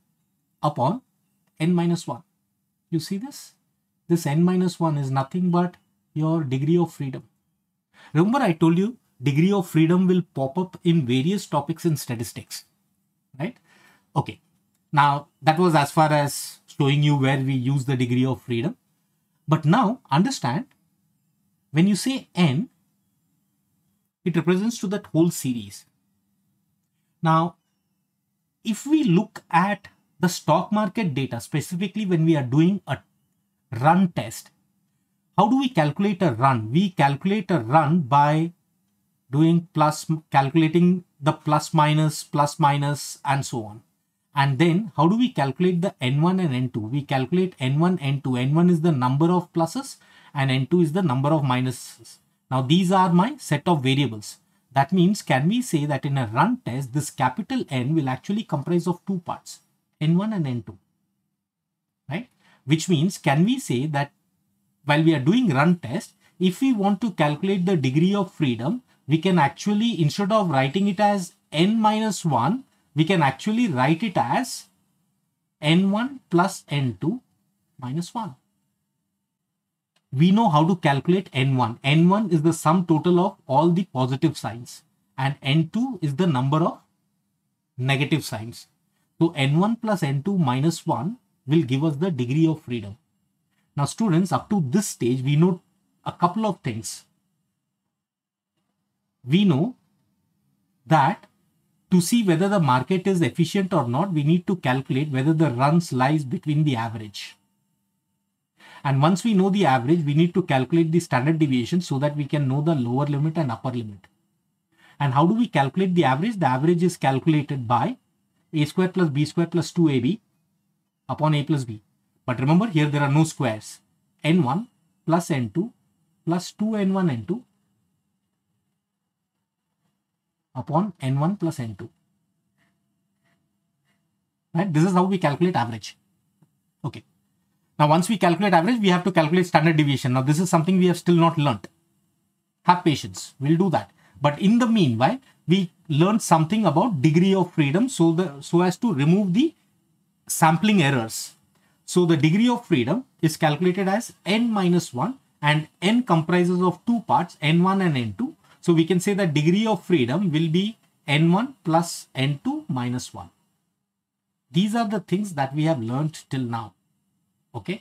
upon n minus 1. You see this? This n minus 1 is nothing but your degree of freedom. Remember I told you degree of freedom will pop up in various topics in statistics, right? Okay, now that was as far as showing you where we use the degree of freedom. But now understand when you say n, it represents to that whole series. Now, if we look at the stock market data, specifically when we are doing a run test, how do we calculate a run? We calculate a run by doing plus, calculating the plus minus, plus minus, and so on. And then how do we calculate the N1 and N2? We calculate N1, N2. N1 is the number of pluses and n2 is the number of minuses. Now these are my set of variables. That means can we say that in a run test, this capital N will actually comprise of two parts, N1 and N2, right? Which means can we say that while we are doing run test, if we want to calculate the degree of freedom, we can actually, instead of writing it as n minus 1, we can actually write it as n1 plus n2 minus 1 we know how to calculate n1. n1 is the sum total of all the positive signs and n2 is the number of negative signs. So n1 plus n2 minus 1 will give us the degree of freedom. Now students, up to this stage, we know a couple of things. We know that to see whether the market is efficient or not, we need to calculate whether the runs lies between the average. And once we know the average, we need to calculate the standard deviation so that we can know the lower limit and upper limit. And how do we calculate the average? The average is calculated by a square plus b square plus 2ab upon a plus b. But remember here there are no squares. n1 plus n2 plus 2n1 n2 upon n1 plus n2. Right? This is how we calculate average. Okay. Now, once we calculate average, we have to calculate standard deviation. Now, this is something we have still not learned. Have patience. We'll do that. But in the meanwhile, we learned something about degree of freedom so, the, so as to remove the sampling errors. So, the degree of freedom is calculated as n minus 1 and n comprises of two parts n1 and n2. So, we can say that degree of freedom will be n1 plus n2 minus 1. These are the things that we have learned till now okay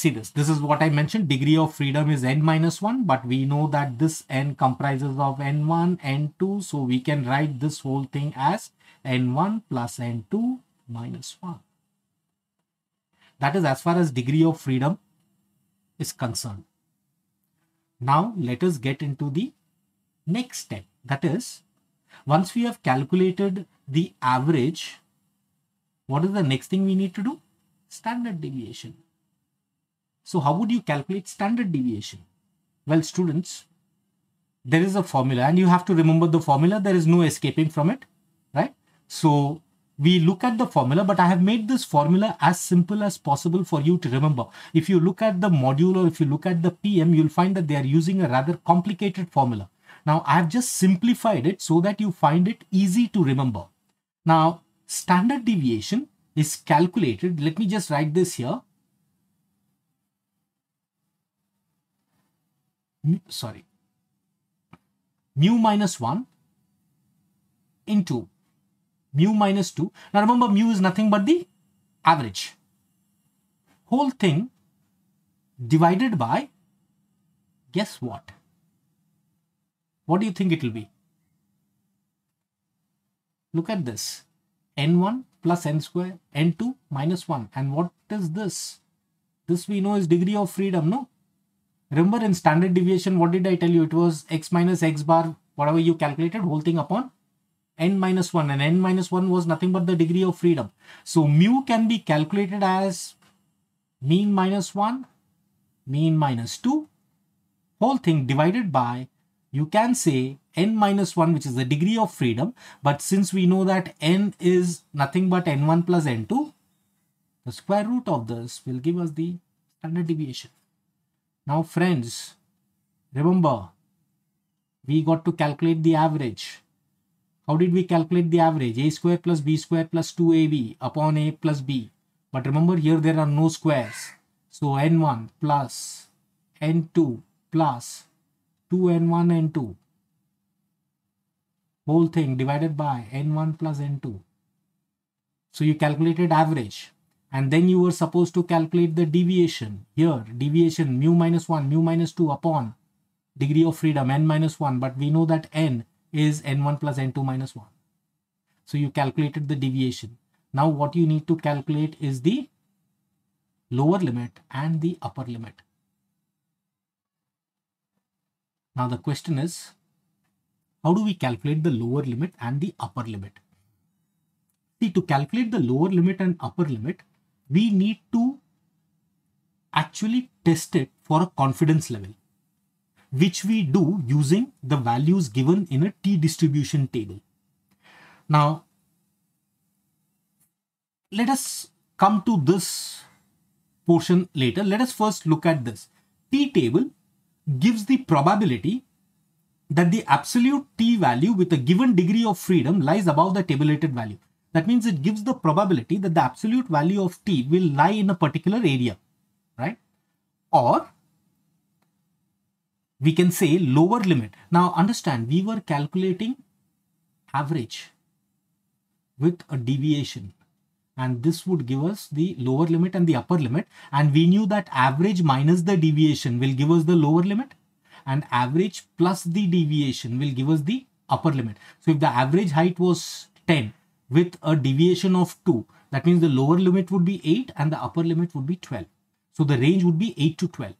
see this this is what i mentioned degree of freedom is n minus 1 but we know that this n comprises of n1 n2 so we can write this whole thing as n1 plus n2 minus 1 that is as far as degree of freedom is concerned now let us get into the next step that is once we have calculated the average what is the next thing we need to do? Standard deviation. So how would you calculate standard deviation? Well, students, there is a formula and you have to remember the formula. There is no escaping from it, right? So we look at the formula, but I have made this formula as simple as possible for you to remember. If you look at the module or if you look at the PM, you'll find that they are using a rather complicated formula. Now I have just simplified it so that you find it easy to remember. Now standard deviation is calculated. Let me just write this here. Sorry, mu minus 1 into mu minus 2. Now remember mu is nothing but the average. Whole thing divided by, guess what? What do you think it will be? Look at this n1 plus n square, n2 minus 1. And what is this? This we know is degree of freedom, no? Remember in standard deviation, what did I tell you? It was x minus x bar, whatever you calculated, whole thing upon n minus 1. And n minus 1 was nothing but the degree of freedom. So mu can be calculated as mean minus 1, mean minus 2, whole thing divided by, you can say n minus 1 which is the degree of freedom but since we know that n is nothing but n1 plus n2 the square root of this will give us the standard deviation now friends remember we got to calculate the average how did we calculate the average a square plus b square plus 2ab upon a plus b but remember here there are no squares so n1 plus n2 plus 2n1 n2 whole thing divided by n1 plus n2. So you calculated average and then you were supposed to calculate the deviation here deviation mu minus 1 mu minus 2 upon degree of freedom n minus 1 but we know that n is n1 plus n2 minus 1. So you calculated the deviation. Now what you need to calculate is the lower limit and the upper limit. Now the question is how do we calculate the lower limit and the upper limit? See, to calculate the lower limit and upper limit, we need to actually test it for a confidence level, which we do using the values given in a t-distribution table. Now, let us come to this portion later. Let us first look at this. T table gives the probability that the absolute t value with a given degree of freedom lies above the tabulated value. That means it gives the probability that the absolute value of t will lie in a particular area, right? Or we can say lower limit. Now understand, we were calculating average with a deviation and this would give us the lower limit and the upper limit and we knew that average minus the deviation will give us the lower limit and average plus the deviation will give us the upper limit. So if the average height was 10 with a deviation of 2, that means the lower limit would be 8 and the upper limit would be 12. So the range would be 8 to 12.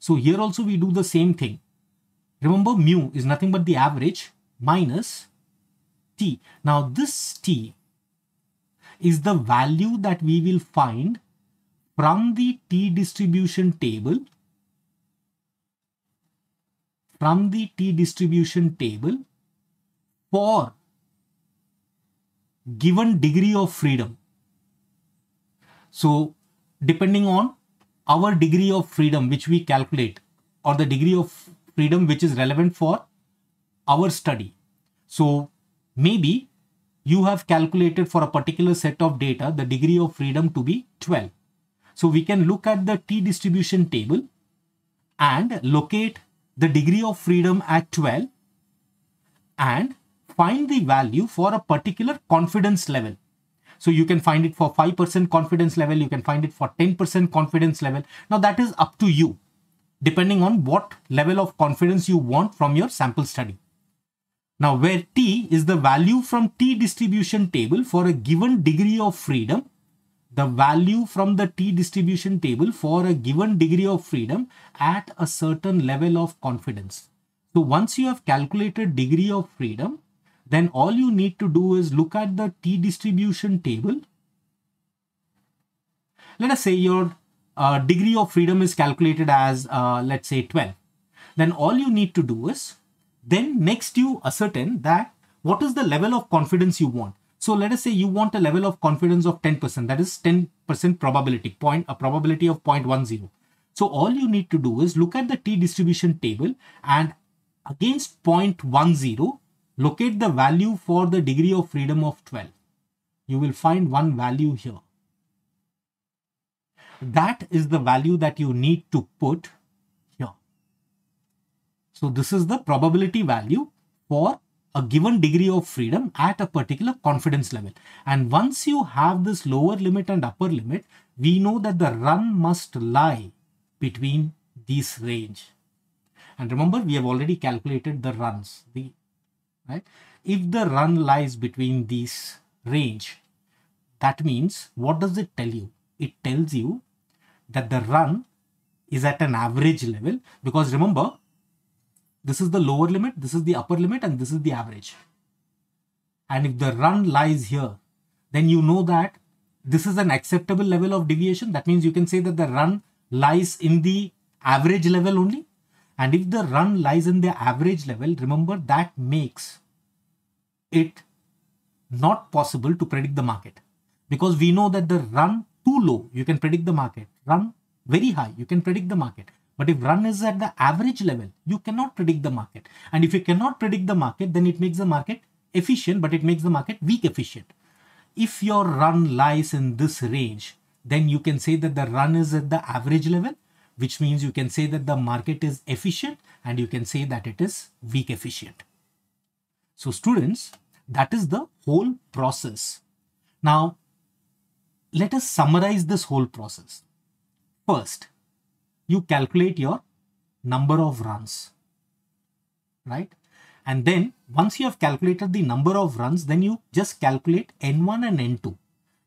So here also we do the same thing. Remember mu is nothing but the average minus t. Now this t is the value that we will find from the t distribution table from the t distribution table for given degree of freedom. So depending on our degree of freedom which we calculate or the degree of freedom which is relevant for our study. So maybe you have calculated for a particular set of data the degree of freedom to be 12. So we can look at the t distribution table and locate the degree of freedom at 12 and find the value for a particular confidence level. So you can find it for 5% confidence level, you can find it for 10% confidence level. Now that is up to you, depending on what level of confidence you want from your sample study. Now where T is the value from T distribution table for a given degree of freedom the value from the t distribution table for a given degree of freedom at a certain level of confidence. So once you have calculated degree of freedom, then all you need to do is look at the t distribution table. Let us say your uh, degree of freedom is calculated as, uh, let's say, 12. Then all you need to do is, then next you ascertain that what is the level of confidence you want. So let us say you want a level of confidence of 10%, that is 10% probability point, a probability of 0.10. So all you need to do is look at the t-distribution table and against 0.10, locate the value for the degree of freedom of 12. You will find one value here. That is the value that you need to put here. So this is the probability value for a given degree of freedom at a particular confidence level. And once you have this lower limit and upper limit, we know that the run must lie between these range. And remember, we have already calculated the runs, the right? If the run lies between these range, that means what does it tell you? It tells you that the run is at an average level because remember this is the lower limit, this is the upper limit, and this is the average. And if the run lies here, then you know that this is an acceptable level of deviation. That means you can say that the run lies in the average level only. And if the run lies in the average level, remember that makes it not possible to predict the market because we know that the run too low, you can predict the market. Run very high, you can predict the market. But if run is at the average level, you cannot predict the market. And if you cannot predict the market, then it makes the market efficient, but it makes the market weak efficient. If your run lies in this range, then you can say that the run is at the average level, which means you can say that the market is efficient and you can say that it is weak efficient. So students, that is the whole process. Now, let us summarize this whole process. First, you calculate your number of runs, right? And then once you have calculated the number of runs, then you just calculate N1 and N2.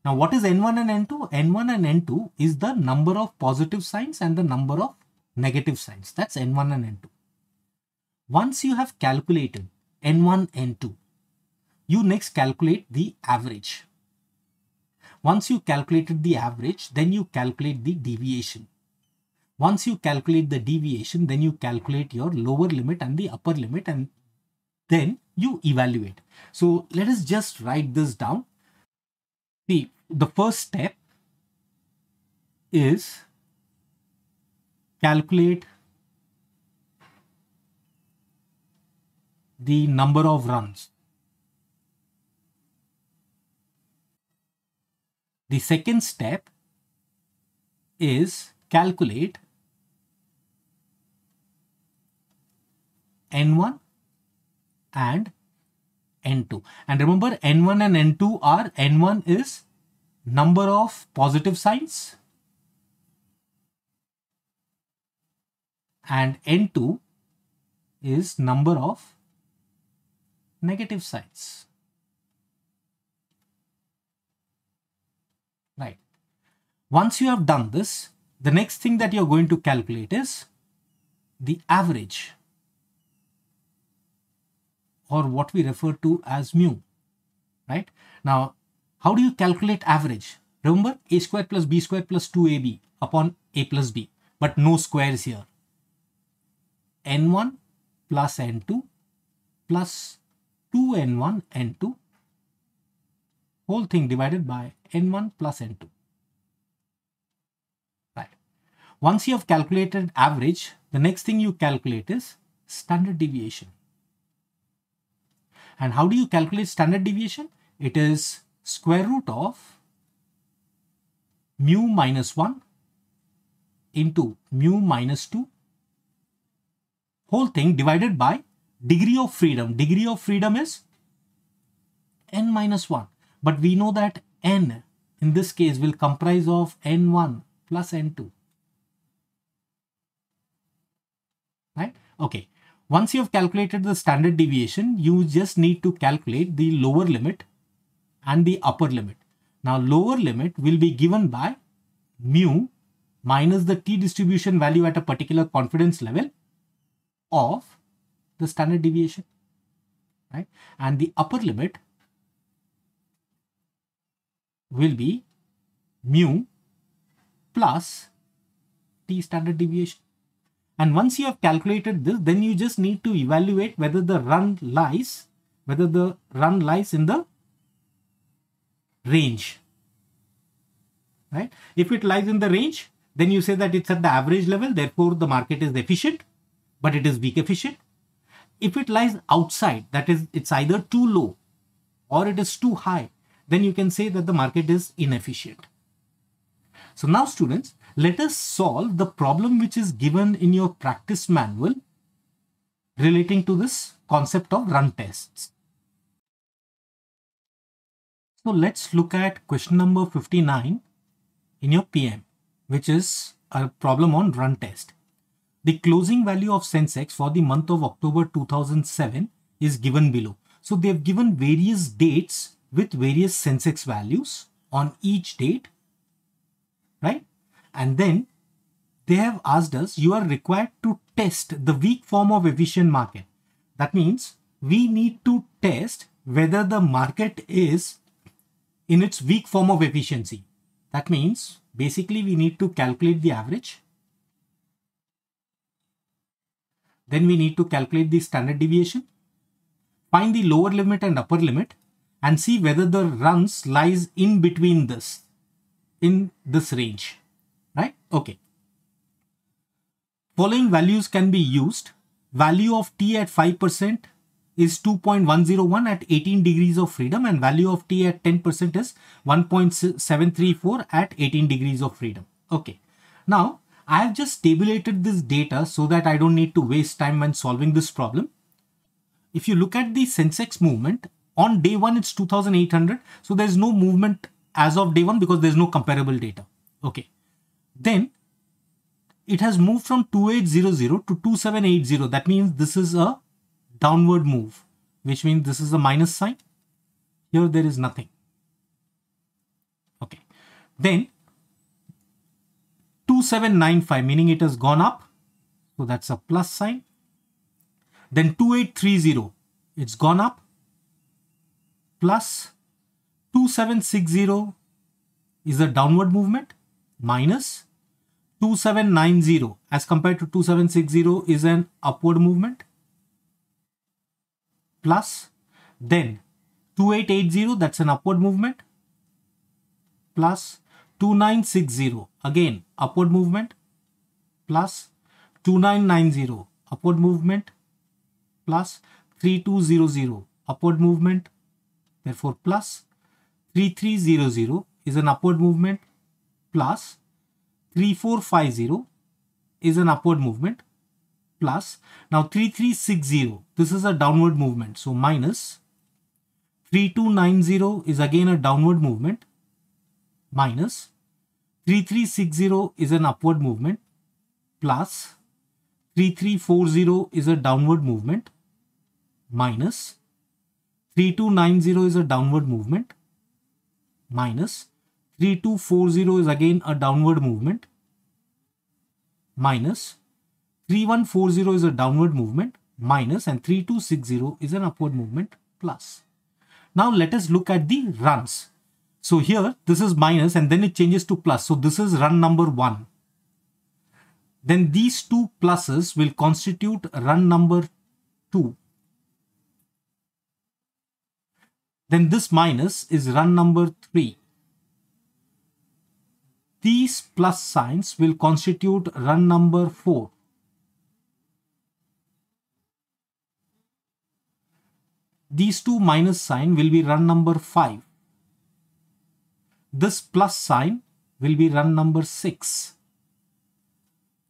Now, what is N1 and N2? N1 and N2 is the number of positive signs and the number of negative signs. That's N1 and N2. Once you have calculated N1, N2, you next calculate the average. Once you calculated the average, then you calculate the deviation. Once you calculate the deviation, then you calculate your lower limit and the upper limit and then you evaluate. So let us just write this down. See, the first step is calculate the number of runs. The second step is calculate N1 and N2. And remember N1 and N2 are N1 is number of positive signs and N2 is number of negative signs. Right. Once you have done this, the next thing that you're going to calculate is the average or what we refer to as mu, right? Now, how do you calculate average? Remember, a square plus b square plus 2ab upon a plus b, but no squares here. n1 plus n2 plus 2n1 n2 whole thing divided by n1 plus n2. Right. Once you have calculated average, the next thing you calculate is standard deviation. And how do you calculate standard deviation? It is square root of mu minus 1 into mu minus 2 whole thing divided by degree of freedom. Degree of freedom is n minus 1. But we know that n in this case will comprise of n1 plus n2. Right? Okay. Once you have calculated the standard deviation, you just need to calculate the lower limit and the upper limit. Now lower limit will be given by mu minus the t distribution value at a particular confidence level of the standard deviation, right? And the upper limit will be mu plus t standard deviation. And once you have calculated this, then you just need to evaluate whether the run lies, whether the run lies in the range, right? If it lies in the range, then you say that it's at the average level, therefore the market is efficient, but it is weak efficient. If it lies outside, that is, it's either too low or it is too high, then you can say that the market is inefficient. So now students, let us solve the problem which is given in your practice manual relating to this concept of run tests. So let's look at question number 59 in your PM, which is a problem on run test. The closing value of Sensex for the month of October 2007 is given below. So they have given various dates with various Sensex values on each date, right? And then they have asked us, you are required to test the weak form of efficient market. That means we need to test whether the market is in its weak form of efficiency. That means basically we need to calculate the average. Then we need to calculate the standard deviation, find the lower limit and upper limit and see whether the runs lies in between this, in this range right? Okay. Following values can be used. Value of t at 5% is 2.101 at 18 degrees of freedom and value of t at 10% is 1.734 at 18 degrees of freedom. Okay. Now, I have just tabulated this data so that I don't need to waste time when solving this problem. If you look at the Sensex movement, on day one, it's 2800. So there's no movement as of day one because there's no comparable data. Okay. Then it has moved from 2800 to 2780. That means this is a downward move, which means this is a minus sign. Here there is nothing. Okay. Then 2795, meaning it has gone up. So that's a plus sign. Then 2830, it's gone up. Plus 2760 is a downward movement minus 2790 as compared to 2760 is an upward movement plus then 2880 that's an upward movement plus 2960 again upward movement plus 2990 upward movement plus 3200 upward movement therefore plus 3300 is an upward movement plus 3450 is an upward movement plus now 3360 this is a downward movement so minus 3290 is again a downward movement minus 3360 is an upward movement plus 3340 is a downward movement minus 3290 is a downward movement minus 3240 is again a downward movement minus 3140 is a downward movement minus and 3260 is an upward movement plus. Now let us look at the runs. So here this is minus and then it changes to plus. So this is run number one. Then these two pluses will constitute run number two. Then this minus is run number three. These plus signs will constitute run number 4. These two minus sign will be run number 5. This plus sign will be run number 6.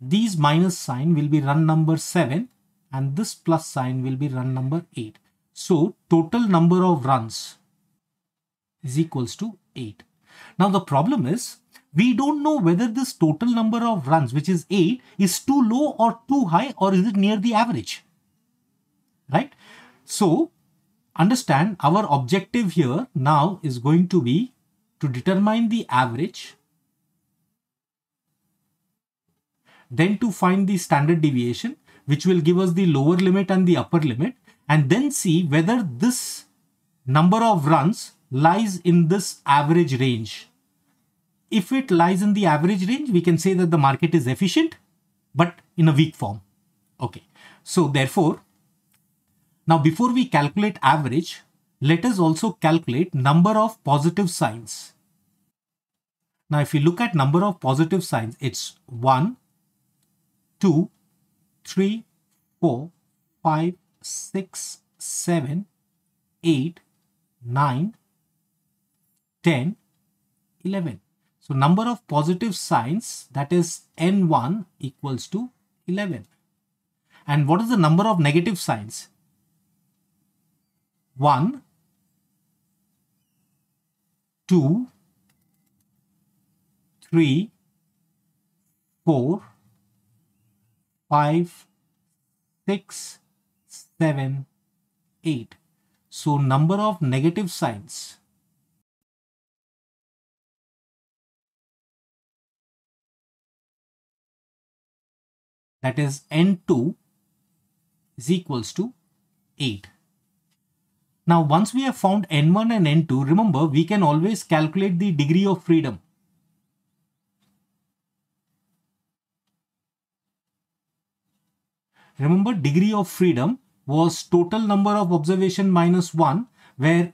These minus sign will be run number 7 and this plus sign will be run number 8. So total number of runs is equals to 8. Now the problem is we don't know whether this total number of runs, which is 8, is too low or too high or is it near the average, right? So understand our objective here now is going to be to determine the average, then to find the standard deviation, which will give us the lower limit and the upper limit, and then see whether this number of runs lies in this average range if it lies in the average range, we can say that the market is efficient, but in a weak form. Okay, so therefore, now before we calculate average, let us also calculate number of positive signs. Now, if you look at number of positive signs, it's 1, 2, 3, 4, 5, 6, 7, 8, 9, 10, 11. So number of positive signs that is n1 equals to 11. And what is the number of negative signs? 1, 2, 3, 4, 5, 6, 7, 8. So number of negative signs that is N2 is equals to 8. Now once we have found N1 and N2, remember we can always calculate the degree of freedom. Remember degree of freedom was total number of observation minus 1 where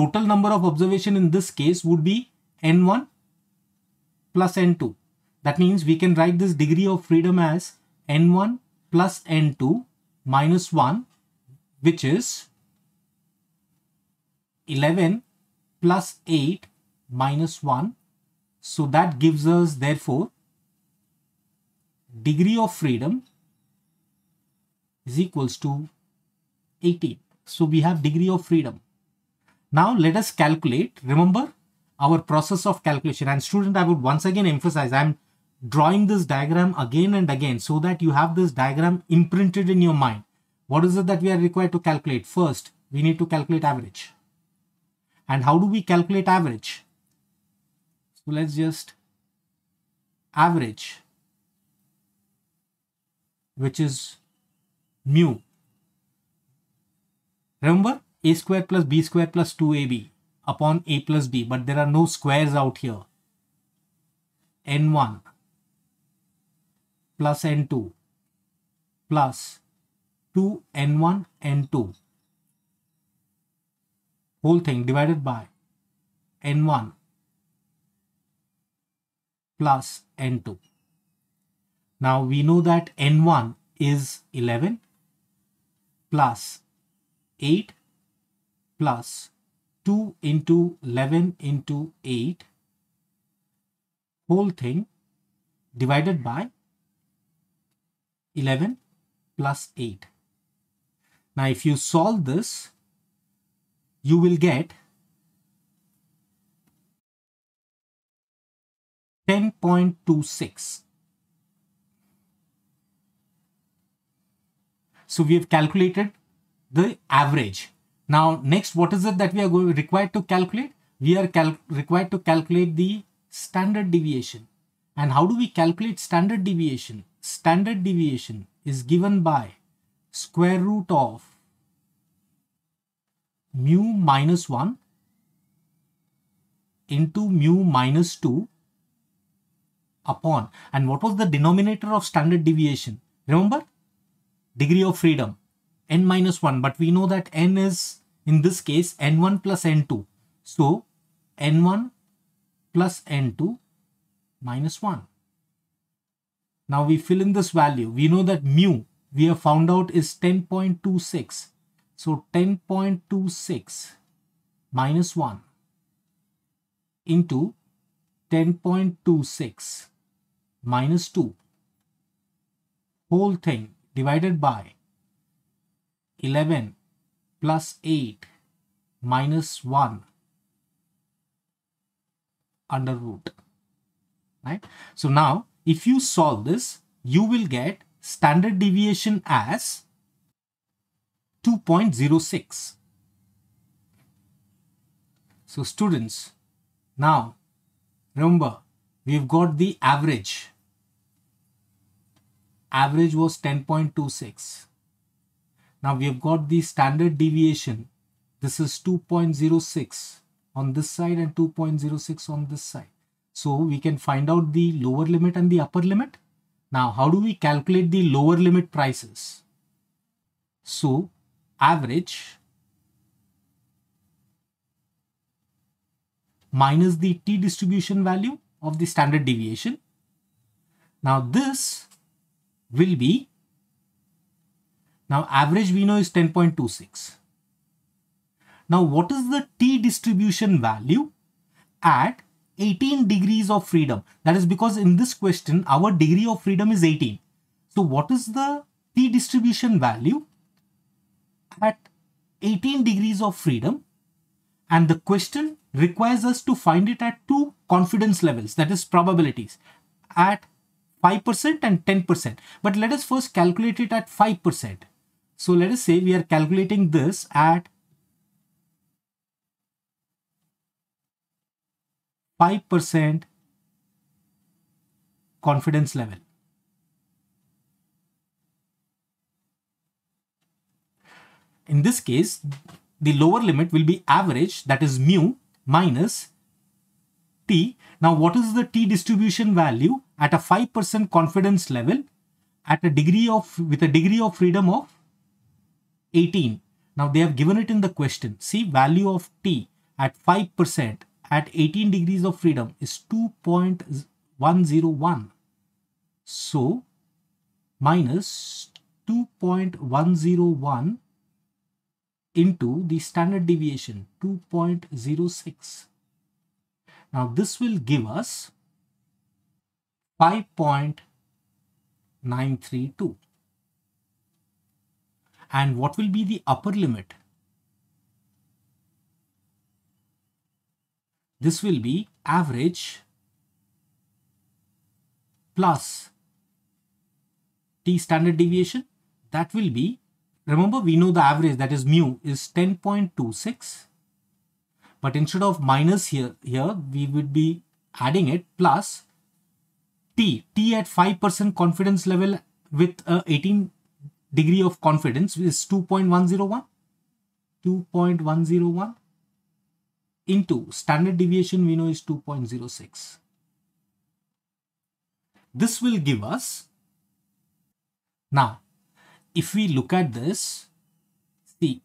total number of observation in this case would be N1 plus N2. That means we can write this degree of freedom as n1 plus n2 minus 1 which is 11 plus 8 minus 1. So that gives us therefore degree of freedom is equals to 18. So we have degree of freedom. Now let us calculate. Remember our process of calculation and student I would once again emphasize I'm drawing this diagram again and again so that you have this diagram imprinted in your mind. What is it that we are required to calculate? First, we need to calculate average. And how do we calculate average? So let's just average, which is mu. Remember, a square plus b square plus 2ab upon a plus b, but there are no squares out here. n1 plus n2 plus 2n1 n2 whole thing divided by n1 plus n2. Now we know that n1 is 11 plus 8 plus 2 into 11 into 8 whole thing divided by 11 plus 8. Now if you solve this, you will get 10.26. So we have calculated the average. Now next, what is it that we are required to calculate? We are cal required to calculate the standard deviation. And how do we calculate standard deviation? Standard deviation is given by square root of mu minus 1 into mu minus 2 upon and what was the denominator of standard deviation remember degree of freedom n minus 1 but we know that n is in this case n1 plus n2 so n1 plus n2 minus 1. Now we fill in this value. We know that mu we have found out is 10.26. So 10.26 minus 1 into 10.26 minus 2 whole thing divided by 11 plus 8 minus 1 under root right? So now if you solve this, you will get standard deviation as 2.06. So students, now remember we've got the average. Average was 10.26. Now we've got the standard deviation. This is 2.06 on this side and 2.06 on this side. So we can find out the lower limit and the upper limit. Now, how do we calculate the lower limit prices? So average minus the t distribution value of the standard deviation. Now this will be, now average we know is 10.26. Now what is the t distribution value at 18 degrees of freedom. That is because in this question, our degree of freedom is 18. So what is the T distribution value at 18 degrees of freedom? And the question requires us to find it at two confidence levels, that is probabilities, at 5% and 10%. But let us first calculate it at 5%. So let us say we are calculating this at 5% confidence level. In this case, the lower limit will be average, that is mu minus t. Now, what is the t distribution value at a 5% confidence level at a degree of, with a degree of freedom of 18? Now, they have given it in the question. See, value of t at 5% at 18 degrees of freedom is 2.101. So minus 2.101 into the standard deviation 2.06. Now this will give us 5.932. And what will be the upper limit? This will be average plus t standard deviation. That will be, remember we know the average that is mu is 10.26. But instead of minus here, here we would be adding it plus t. t at 5% confidence level with a 18 degree of confidence is 2.101. 2.101 into standard deviation we know is 2.06. This will give us, now if we look at this, see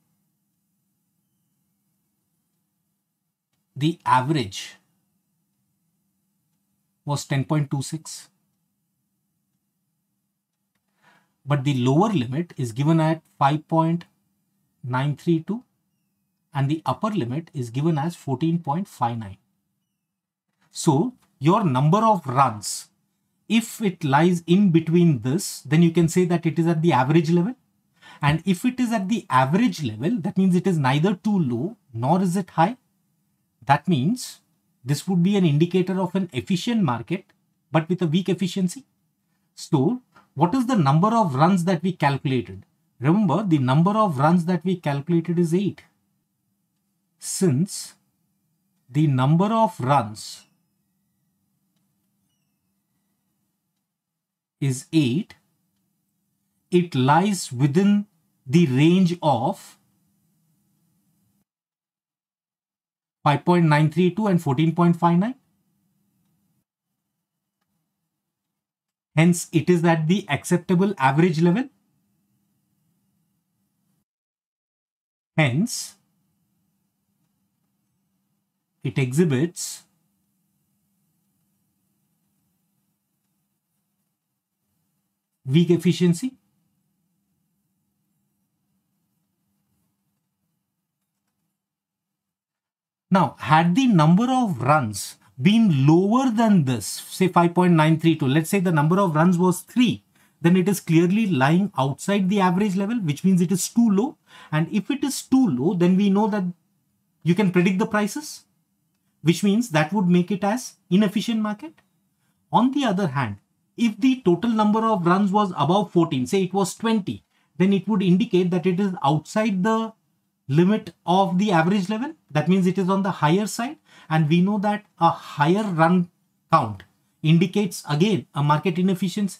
the average was 10.26 but the lower limit is given at 5.932 and the upper limit is given as 14.59. So your number of runs, if it lies in between this, then you can say that it is at the average level. And if it is at the average level, that means it is neither too low nor is it high. That means this would be an indicator of an efficient market, but with a weak efficiency. So what is the number of runs that we calculated? Remember the number of runs that we calculated is 8 since the number of runs is 8, it lies within the range of 5.932 and 14.59. Hence, it is at the acceptable average level. Hence, it exhibits weak efficiency. Now, had the number of runs been lower than this, say 5.932, let's say the number of runs was 3, then it is clearly lying outside the average level, which means it is too low. And if it is too low, then we know that you can predict the prices which means that would make it as inefficient market. On the other hand, if the total number of runs was above 14, say it was 20, then it would indicate that it is outside the limit of the average level. That means it is on the higher side. And we know that a higher run count indicates again a market inefficiency,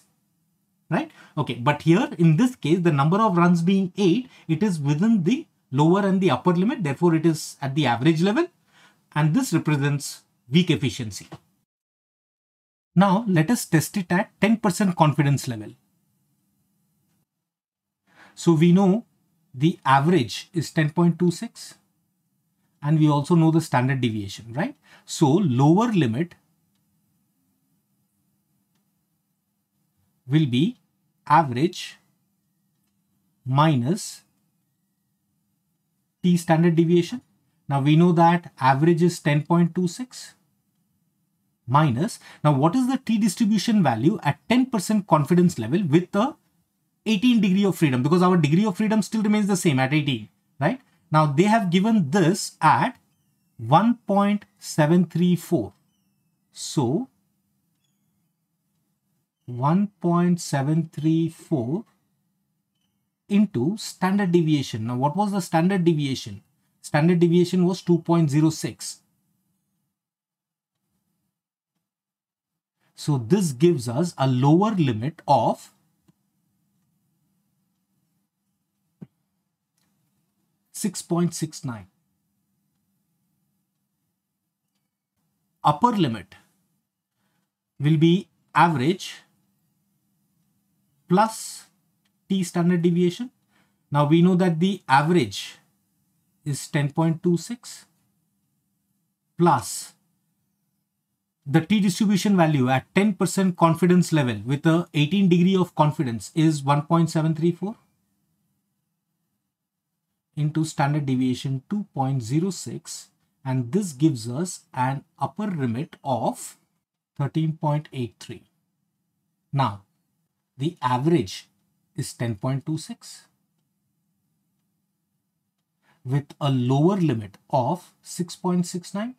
right? Okay, but here in this case, the number of runs being 8, it is within the lower and the upper limit. Therefore, it is at the average level and this represents weak efficiency. Now let us test it at 10% confidence level. So we know the average is 10.26 and we also know the standard deviation, right? So lower limit will be average minus t standard deviation now we know that average is 10.26 minus. Now what is the t distribution value at 10% confidence level with the 18 degree of freedom because our degree of freedom still remains the same at 18, right? Now they have given this at 1.734. So 1.734 into standard deviation. Now what was the standard deviation? standard deviation was 2.06. So this gives us a lower limit of 6.69. Upper limit will be average plus t standard deviation. Now we know that the average is 10.26 plus the t distribution value at 10% confidence level with a 18 degree of confidence is 1.734 into standard deviation 2.06 and this gives us an upper limit of 13.83. Now, the average is 10.26 with a lower limit of 6.69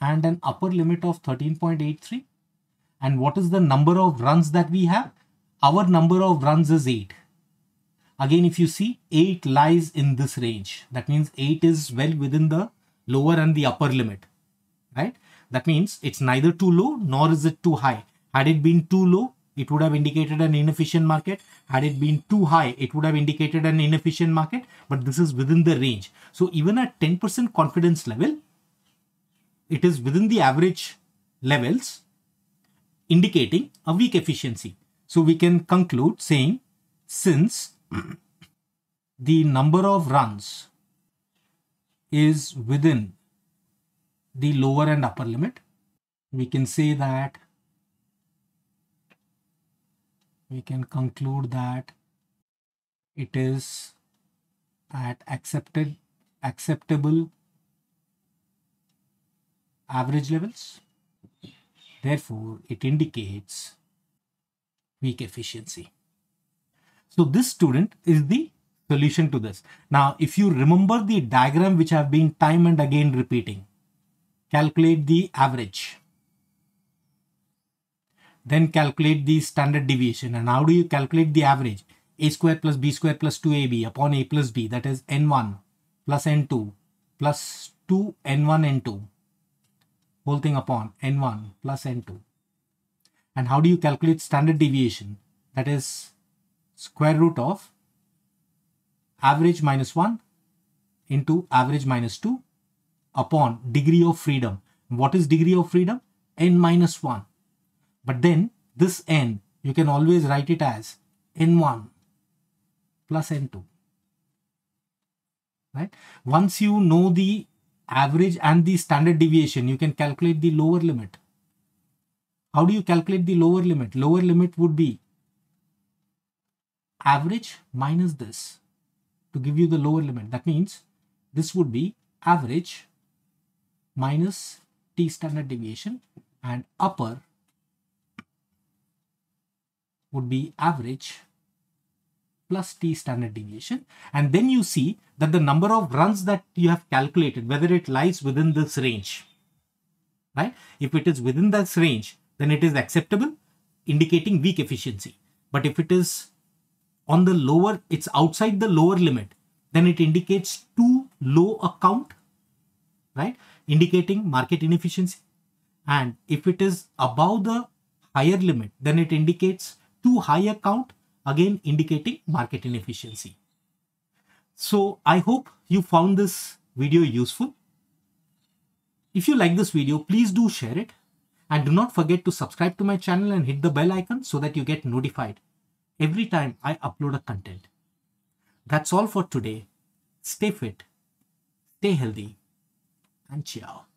and an upper limit of 13.83. And what is the number of runs that we have? Our number of runs is 8. Again, if you see, 8 lies in this range. That means 8 is well within the lower and the upper limit, right? That means it's neither too low nor is it too high. Had it been too low, it would have indicated an inefficient market. Had it been too high, it would have indicated an inefficient market, but this is within the range. So even at 10% confidence level, it is within the average levels indicating a weak efficiency. So we can conclude saying since the number of runs is within the lower and upper limit, we can say that we can conclude that it is at accepted acceptable average levels. Therefore, it indicates weak efficiency. So this student is the solution to this. Now, if you remember the diagram which I've been time and again repeating, calculate the average then calculate the standard deviation. And how do you calculate the average? a square plus b square plus 2ab upon a plus b, that is n1 plus n2 plus 2 n1 n2, whole thing upon n1 plus n2. And how do you calculate standard deviation? That is square root of average minus 1 into average minus 2 upon degree of freedom. What is degree of freedom? n minus 1 but then this n, you can always write it as n1 plus n2. Right? Once you know the average and the standard deviation, you can calculate the lower limit. How do you calculate the lower limit? Lower limit would be average minus this to give you the lower limit. That means this would be average minus t standard deviation and upper would be average plus t standard deviation. And then you see that the number of runs that you have calculated, whether it lies within this range, right? If it is within this range, then it is acceptable, indicating weak efficiency. But if it is on the lower, it's outside the lower limit, then it indicates too low account, right? Indicating market inefficiency. And if it is above the higher limit, then it indicates too high a count, again indicating market inefficiency. So I hope you found this video useful. If you like this video, please do share it and do not forget to subscribe to my channel and hit the bell icon so that you get notified every time I upload a content. That's all for today. Stay fit, stay healthy and ciao.